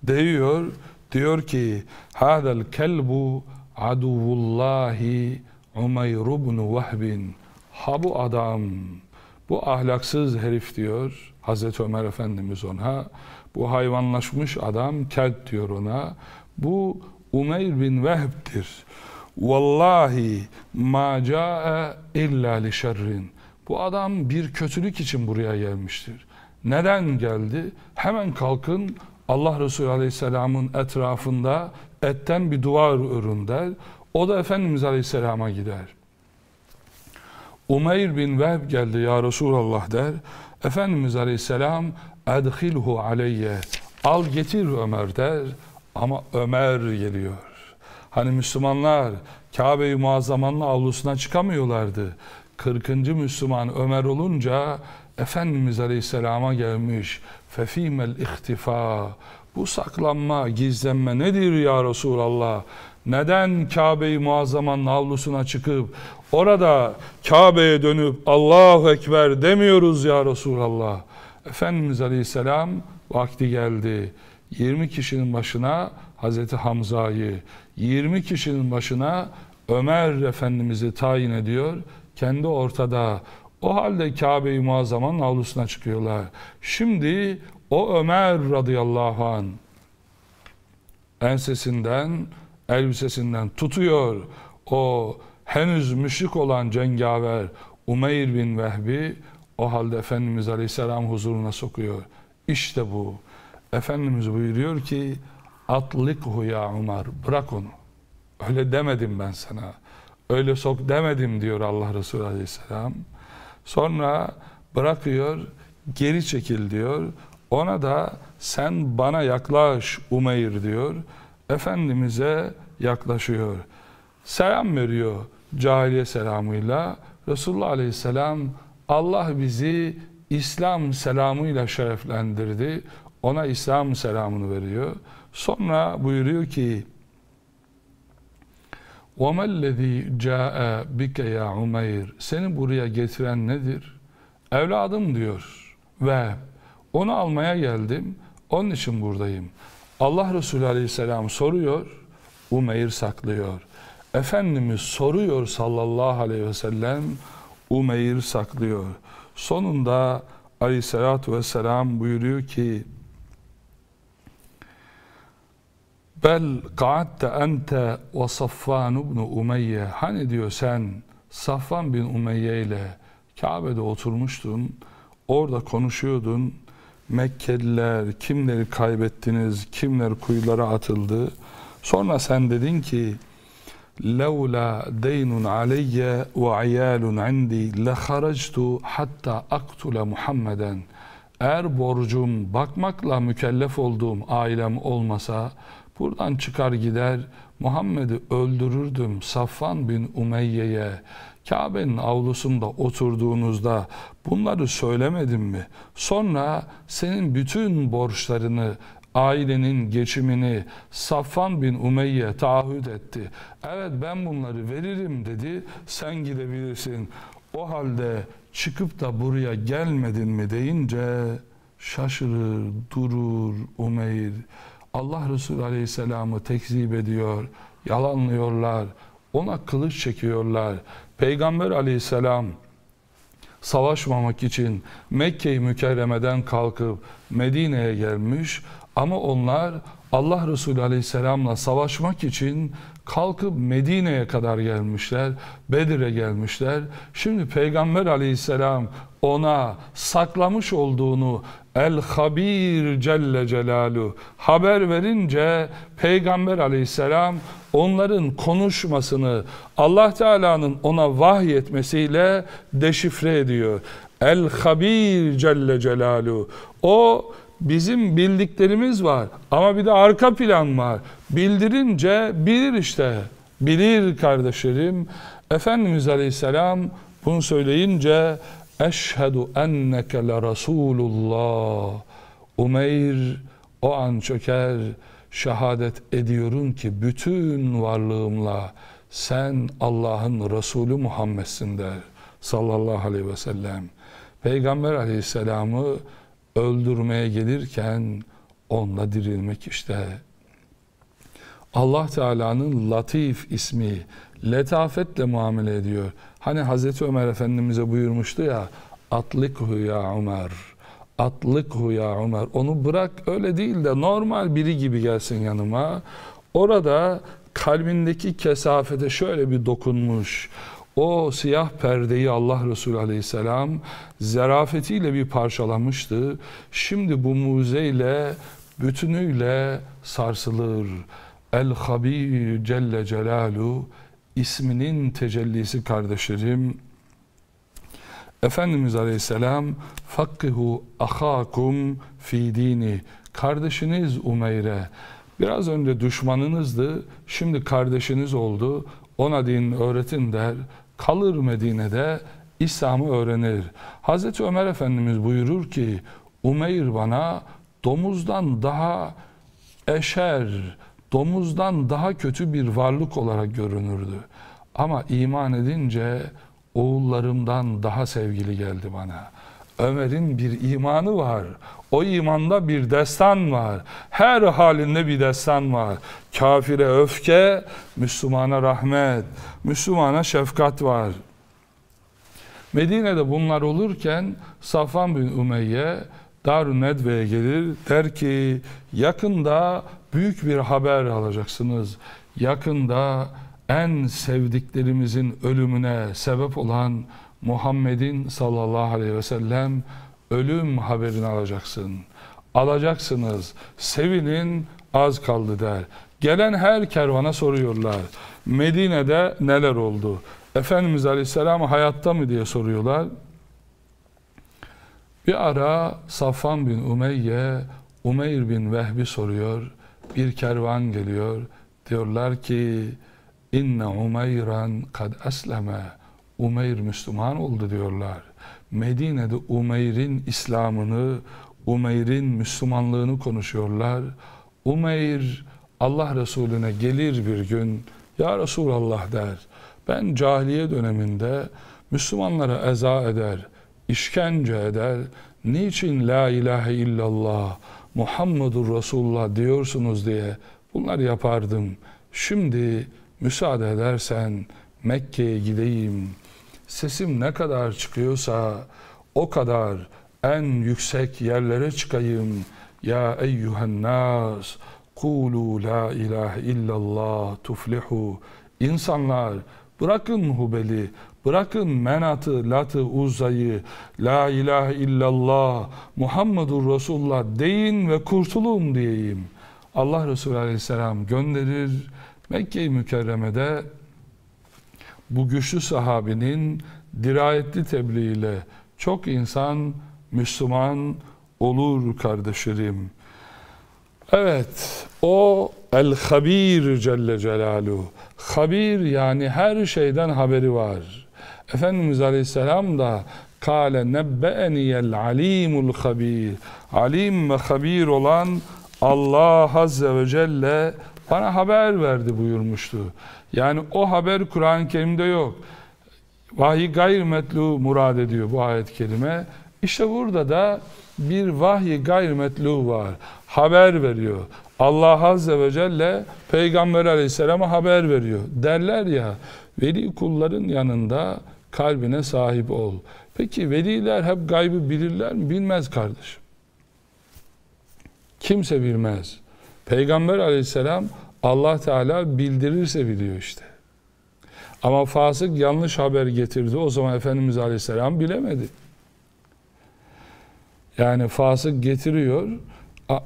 değiyor. Diyor ki Hadel kelbu aduvullahi Umeyr bin Vehbin Ha bu adam bu ahlaksız herif diyor Hazreti Ömer Efendimiz ona bu hayvanlaşmış adam kelt diyor ona. Bu Umeyr bin Vehb'dir. Vallahi ma ca'e illa li şerrin. Bu adam bir kötülük için buraya gelmiştir. Neden geldi? Hemen kalkın Allah Resulü Aleyhisselam'ın etrafında etten bir duvar örün der. O da Efendimiz Aleyhisselam'a gider. Umeyr bin Vehb geldi ya Resulallah der. Efendimiz Aleyhisselam edhilhu aleyye al getir Ömer der ama Ömer geliyor. Hani Müslümanlar Kabe-i Muazzama'nın avlusuna çıkamıyorlardı. 40. Müslüman Ömer olunca Efendimiz Aleyhisselam'a gelmiş. Fefimel ihtifa. Bu saklanma, gizlenme nedir ya Resulallah? Neden Kabe-i Muazzama'nın avlusuna çıkıp orada Kabe'ye dönüp Allahu Ekber demiyoruz ya Resulallah? Efendimiz Aleyhisselam vakti geldi. 20 kişinin başına Hazreti Hamza'yı, 20 kişinin başına Ömer Efendimiz'i tayin ediyor. Kendi ortada. O halde Kabe-i Muazzama'nın avlusuna çıkıyorlar. Şimdi o Ömer radıyallahu an ensesinden, elbisesinden tutuyor. O henüz müşrik olan cengaver Umeyr bin Vehbi o halde Efendimiz Aleyhisselam huzuruna sokuyor. İşte bu. Efendimiz buyuruyor ki atlikhu ya Umar bırak onu. Öyle demedim ben sana. Öyle sok demedim diyor Allah Resulü Aleyhisselam. Sonra bırakıyor geri çekil diyor. Ona da sen bana yaklaş Umeyr diyor. Efendimiz'e yaklaşıyor. Selam veriyor cahiliye selamıyla. Resulullah Aleyhisselam Allah bizi İslam selamıyla şereflendirdi. Ona İslam selamını veriyor. Sonra buyuruyor ki وَمَا الَّذ۪ي جَاءَ بِكَ يَا عُمَيْرِ Seni buraya getiren nedir? Evladım diyor ve onu almaya geldim. Onun için buradayım. Allah Resulü Aleyhisselam soruyor. Umeyr saklıyor. Efendimiz soruyor sallallahu aleyhi ve sellem. Umeyr saklıyor. Sonunda aleyhissalatü vesselam buyuruyor ki Bel ka'atte ente ve Safvan ibn Umeyye Hani diyor sen Safvan bin Umeyye ile Kabe'de oturmuştun Orada konuşuyordun Mekkeliler kimleri kaybettiniz Kimler kuyulara atıldı Sonra sen dedin ki لولا دين علي وعيال عندي لخرجت hatta aktula Muhammeden eğer borcum bakmakla mükellef olduğum ailem olmasa buradan çıkar gider Muhammed'i öldürürdüm Safvan bin Umeyye'ye Kabe'nin avlusunda oturduğunuzda bunları söylemedim mi? Sonra senin bütün borçlarını ailenin geçimini Safvan bin Umeyye taahhüt etti. Evet ben bunları veririm dedi. Sen gidebilirsin. O halde çıkıp da buraya gelmedin mi deyince şaşırır, durur Umeyr. Allah Resulü Aleyhisselam'ı tekzip ediyor, yalanlıyorlar, ona kılıç çekiyorlar. Peygamber Aleyhisselam savaşmamak için Mekke-i Mükerreme'den kalkıp Medine'ye gelmiş ama onlar Allah Resulü Aleyhisselam'la savaşmak için kalkıp Medine'ye kadar gelmişler, Bedir'e gelmişler. Şimdi Peygamber Aleyhisselam ona saklamış olduğunu El Habir Celle Celalu haber verince Peygamber Aleyhisselam onların konuşmasını Allah Teala'nın ona vahyetmesiyle deşifre ediyor. El Habir Celle Celalu o Bizim bildiklerimiz var ama bir de arka plan var. Bildirince bilir işte. Bilir kardeşlerim. Efendimiz Aleyhisselam bunu söyleyince Eşhedü enneke le Resulullah Umeyr o an çöker şehadet ediyorum ki bütün varlığımla sen Allah'ın Resulü Muhammed'sin der sallallahu aleyhi ve sellem. Peygamber aleyhisselamı öldürmeye gelirken onunla dirilmek işte. Allah Teala'nın Latif ismi letafetle muamele ediyor. Hani Hazreti Ömer Efendimiz'e buyurmuştu ya atlıkhu ya Ömer atlıkhu ya Ömer onu bırak öyle değil de normal biri gibi gelsin yanıma. Orada kalbindeki kesafete şöyle bir dokunmuş. O siyah perdeyi Allah Resulü Aleyhisselam zerafetiyle bir parçalamıştı. Şimdi bu muzeyle bütünüyle sarsılır. El Habib Celle Celalu isminin tecellisi kardeşlerim. Efendimiz Aleyhisselam fakkihu ahakum fi dini kardeşiniz Umeyre biraz önce düşmanınızdı şimdi kardeşiniz oldu ona din öğretin der kalır Medine'de İslam'ı öğrenir. Hazreti Ömer Efendimiz buyurur ki Umeyr bana domuzdan daha eşer, domuzdan daha kötü bir varlık olarak görünürdü. Ama iman edince oğullarımdan daha sevgili geldi bana. Ömer'in bir imanı var. O imanda bir destan var. Her halinde bir destan var. Kafire öfke, Müslümana rahmet, Müslümana şefkat var. Medine'de bunlar olurken Safan bin Ümeyye Darun Nedve'ye gelir. Der ki yakında büyük bir haber alacaksınız. Yakında en sevdiklerimizin ölümüne sebep olan Muhammed'in sallallahu aleyhi ve sellem ölüm haberini alacaksın. Alacaksınız. Sevinin az kaldı der. Gelen her kervana soruyorlar. Medine'de neler oldu? Efendimiz Aleyhisselam hayatta mı diye soruyorlar. Bir ara Safvan bin Umeyye, Umeyr bin Vehbi soruyor. Bir kervan geliyor. Diyorlar ki, inne Umeyran kad esleme.'' Umeyr Müslüman oldu diyorlar. Medine'de Umeyr'in İslam'ını, Umeyr'in Müslümanlığını konuşuyorlar. Umeyr Allah Resulüne gelir bir gün ya Resulallah der. Ben cahiliye döneminde Müslümanlara eza eder, işkence eder. Niçin la ilahe illallah Muhammedur Resulullah diyorsunuz diye bunlar yapardım. Şimdi müsaade edersen Mekke'ye gideyim.'' sesim ne kadar çıkıyorsa o kadar en yüksek yerlere çıkayım. Ya eyyühen nas kulu la ilahe illallah tuflihu. İnsanlar bırakın hubeli, bırakın menatı, latı, uzayı, la ilahe illallah, Muhammedur Resulullah deyin ve kurtulun diyeyim. Allah Resulü Aleyhisselam gönderir Mekke-i Mükerreme'de bu güçlü sahabinin dirayetli tebliğiyle çok insan Müslüman olur kardeşlerim. Evet, o El-Habir Celle Celaluhu. Habir yani her şeyden haberi var. Efendimiz Aleyhisselam da Kale nebbe'eniyel alimul habir. Alim ve habir olan Allah Azze ve Celle bana haber verdi buyurmuştu. Yani o haber Kur'an-ı Kerim'de yok. Vahiy gayrimetlu murad ediyor bu ayet kelime. İşte burada da bir vahiy gayrimetlu var. Haber veriyor. Allah Azze ve Celle Peygamber Aleyhisselam'a haber veriyor. Derler ya veli kulların yanında kalbine sahip ol. Peki veliler hep gaybı bilirler mi? Bilmez kardeşim. Kimse bilmez. Peygamber Aleyhisselam Allah Teala bildirirse biliyor işte. Ama fasık yanlış haber getirdi. O zaman Efendimiz Aleyhisselam bilemedi. Yani fasık getiriyor.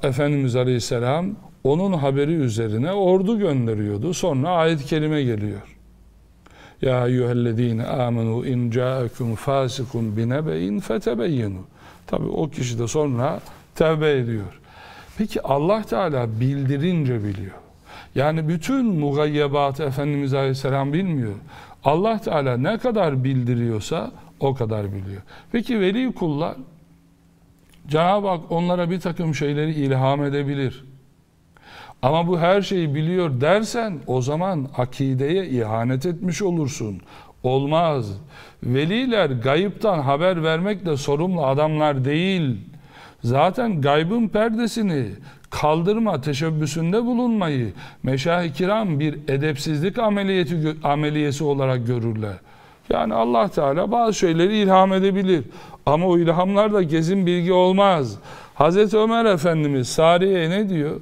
Efendimiz Aleyhisselam onun haberi üzerine ordu gönderiyordu. Sonra ayet-i kerime geliyor. Ya eyyühellezine amenu in ca'ekum fasikum binebeyin fetebeyyenu. Tabi o kişi de sonra tevbe ediyor. Peki Allah Teala bildirince biliyor. Yani bütün mugayyebatı Efendimiz Aleyhisselam bilmiyor. Allah Teala ne kadar bildiriyorsa o kadar biliyor. Peki veli kullar Cenab-ı Hak onlara bir takım şeyleri ilham edebilir. Ama bu her şeyi biliyor dersen o zaman akideye ihanet etmiş olursun. Olmaz. Veliler gayıptan haber vermekle sorumlu adamlar değil. Zaten gaybın perdesini kaldırma teşebbüsünde bulunmayı meşah-i kiram bir edepsizlik ameliyeti ameliyesi olarak görürler. Yani Allah Teala bazı şeyleri ilham edebilir. Ama o ilhamlar da gezin bilgi olmaz. Hazreti Ömer Efendimiz Sariye ne diyor?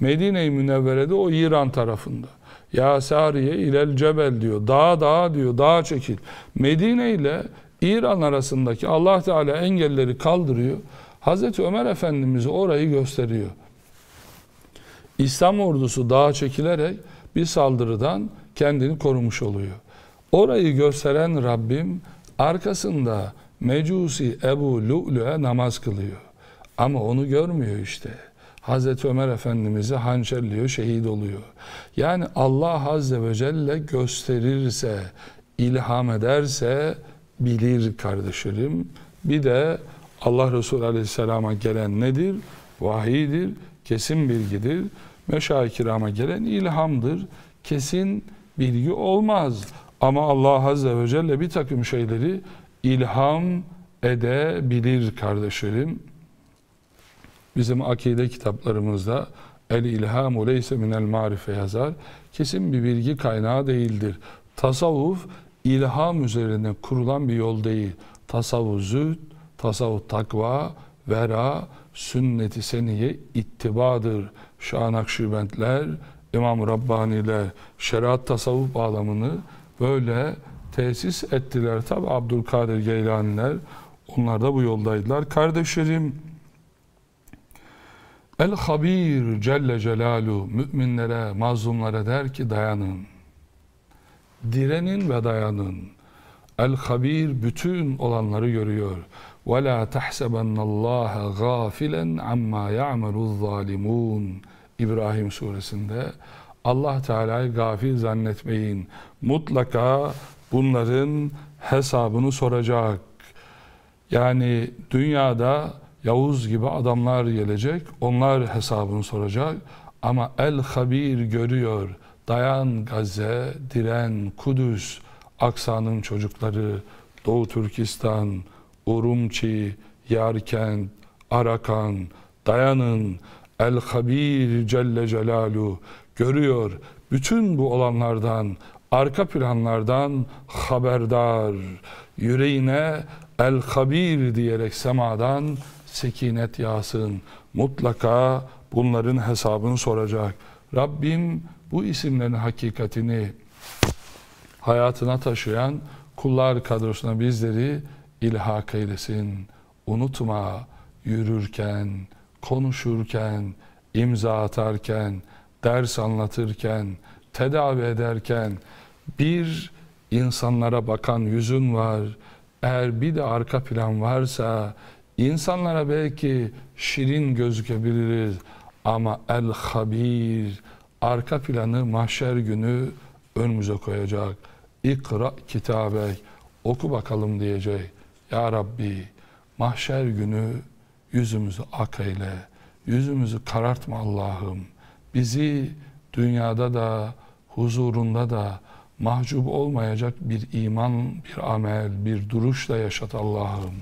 Medine-i Münevvere'de o İran tarafında. Ya Sariye ilel cebel diyor. Dağa dağa diyor. Dağa çekil. Medine ile İran arasındaki Allah Teala engelleri kaldırıyor. Hazreti Ömer Efendimiz orayı gösteriyor. İslam ordusu dağa çekilerek bir saldırıdan kendini korumuş oluyor. Orayı gösteren Rabbim arkasında Mecusi Ebu Lu'lu'ya namaz kılıyor. Ama onu görmüyor işte. Hazreti Ömer Efendimiz'i hançerliyor, şehit oluyor. Yani Allah Azze ve Celle gösterirse, ilham ederse bilir kardeşlerim. Bir de Allah Resulü Aleyhisselam'a gelen nedir? Vahidir, kesin bilgidir. Meşayih kirama gelen ilhamdır. Kesin bilgi olmaz. Ama Allah Azze ve Celle bir takım şeyleri ilham edebilir kardeşlerim. Bizim akide kitaplarımızda el ilhamu leyse minel marife yazar. Kesin bir bilgi kaynağı değildir. Tasavvuf ilham üzerine kurulan bir yol değil. Tasavvuf zühd, tasavvuf takva, vera, sünnet-i seniye ittibadır. Şah Nakşibendler, İmam Rabbani'ler şeriat tasavvuf bağlamını böyle tesis ettiler. Tabi Abdülkadir Geylaniler onlar da bu yoldaydılar. Kardeşlerim El Habir Celle Celalu müminlere, mazlumlara der ki dayanın. Direnin ve dayanın. El Habir bütün olanları görüyor. وَلَا تَحْسَبَنَّ اللّٰهَ غَافِلًا عَمَّا يَعْمَلُ الظَّالِمُونَ İbrahim suresinde Allah Teala'yı gafil zannetmeyin. Mutlaka bunların hesabını soracak. Yani dünyada Yavuz gibi adamlar gelecek. Onlar hesabını soracak. Ama El Habir görüyor. Dayan Gazze, diren Kudüs, Aksa'nın çocukları, Doğu Türkistan, Urumçi, Yarkent, Arakan, Dayanın, El Habir Celle Celalu görüyor. Bütün bu olanlardan, arka planlardan haberdar. Yüreğine El Habir diyerek semadan sekinet yağsın. Mutlaka bunların hesabını soracak. Rabbim bu isimlerin hakikatini hayatına taşıyan kullar kadrosuna bizleri ilhak eylesin. Unutma yürürken, konuşurken, imza atarken, ders anlatırken, tedavi ederken bir insanlara bakan yüzün var. Eğer bir de arka plan varsa insanlara belki şirin gözükebiliriz ama el habir arka planı mahşer günü önümüze koyacak. İkra kitabek oku bakalım diyecek. Ya Rabbi mahşer günü yüzümüzü ak eyle, yüzümüzü karartma Allah'ım. Bizi dünyada da, huzurunda da mahcup olmayacak bir iman, bir amel, bir duruşla yaşat Allah'ım.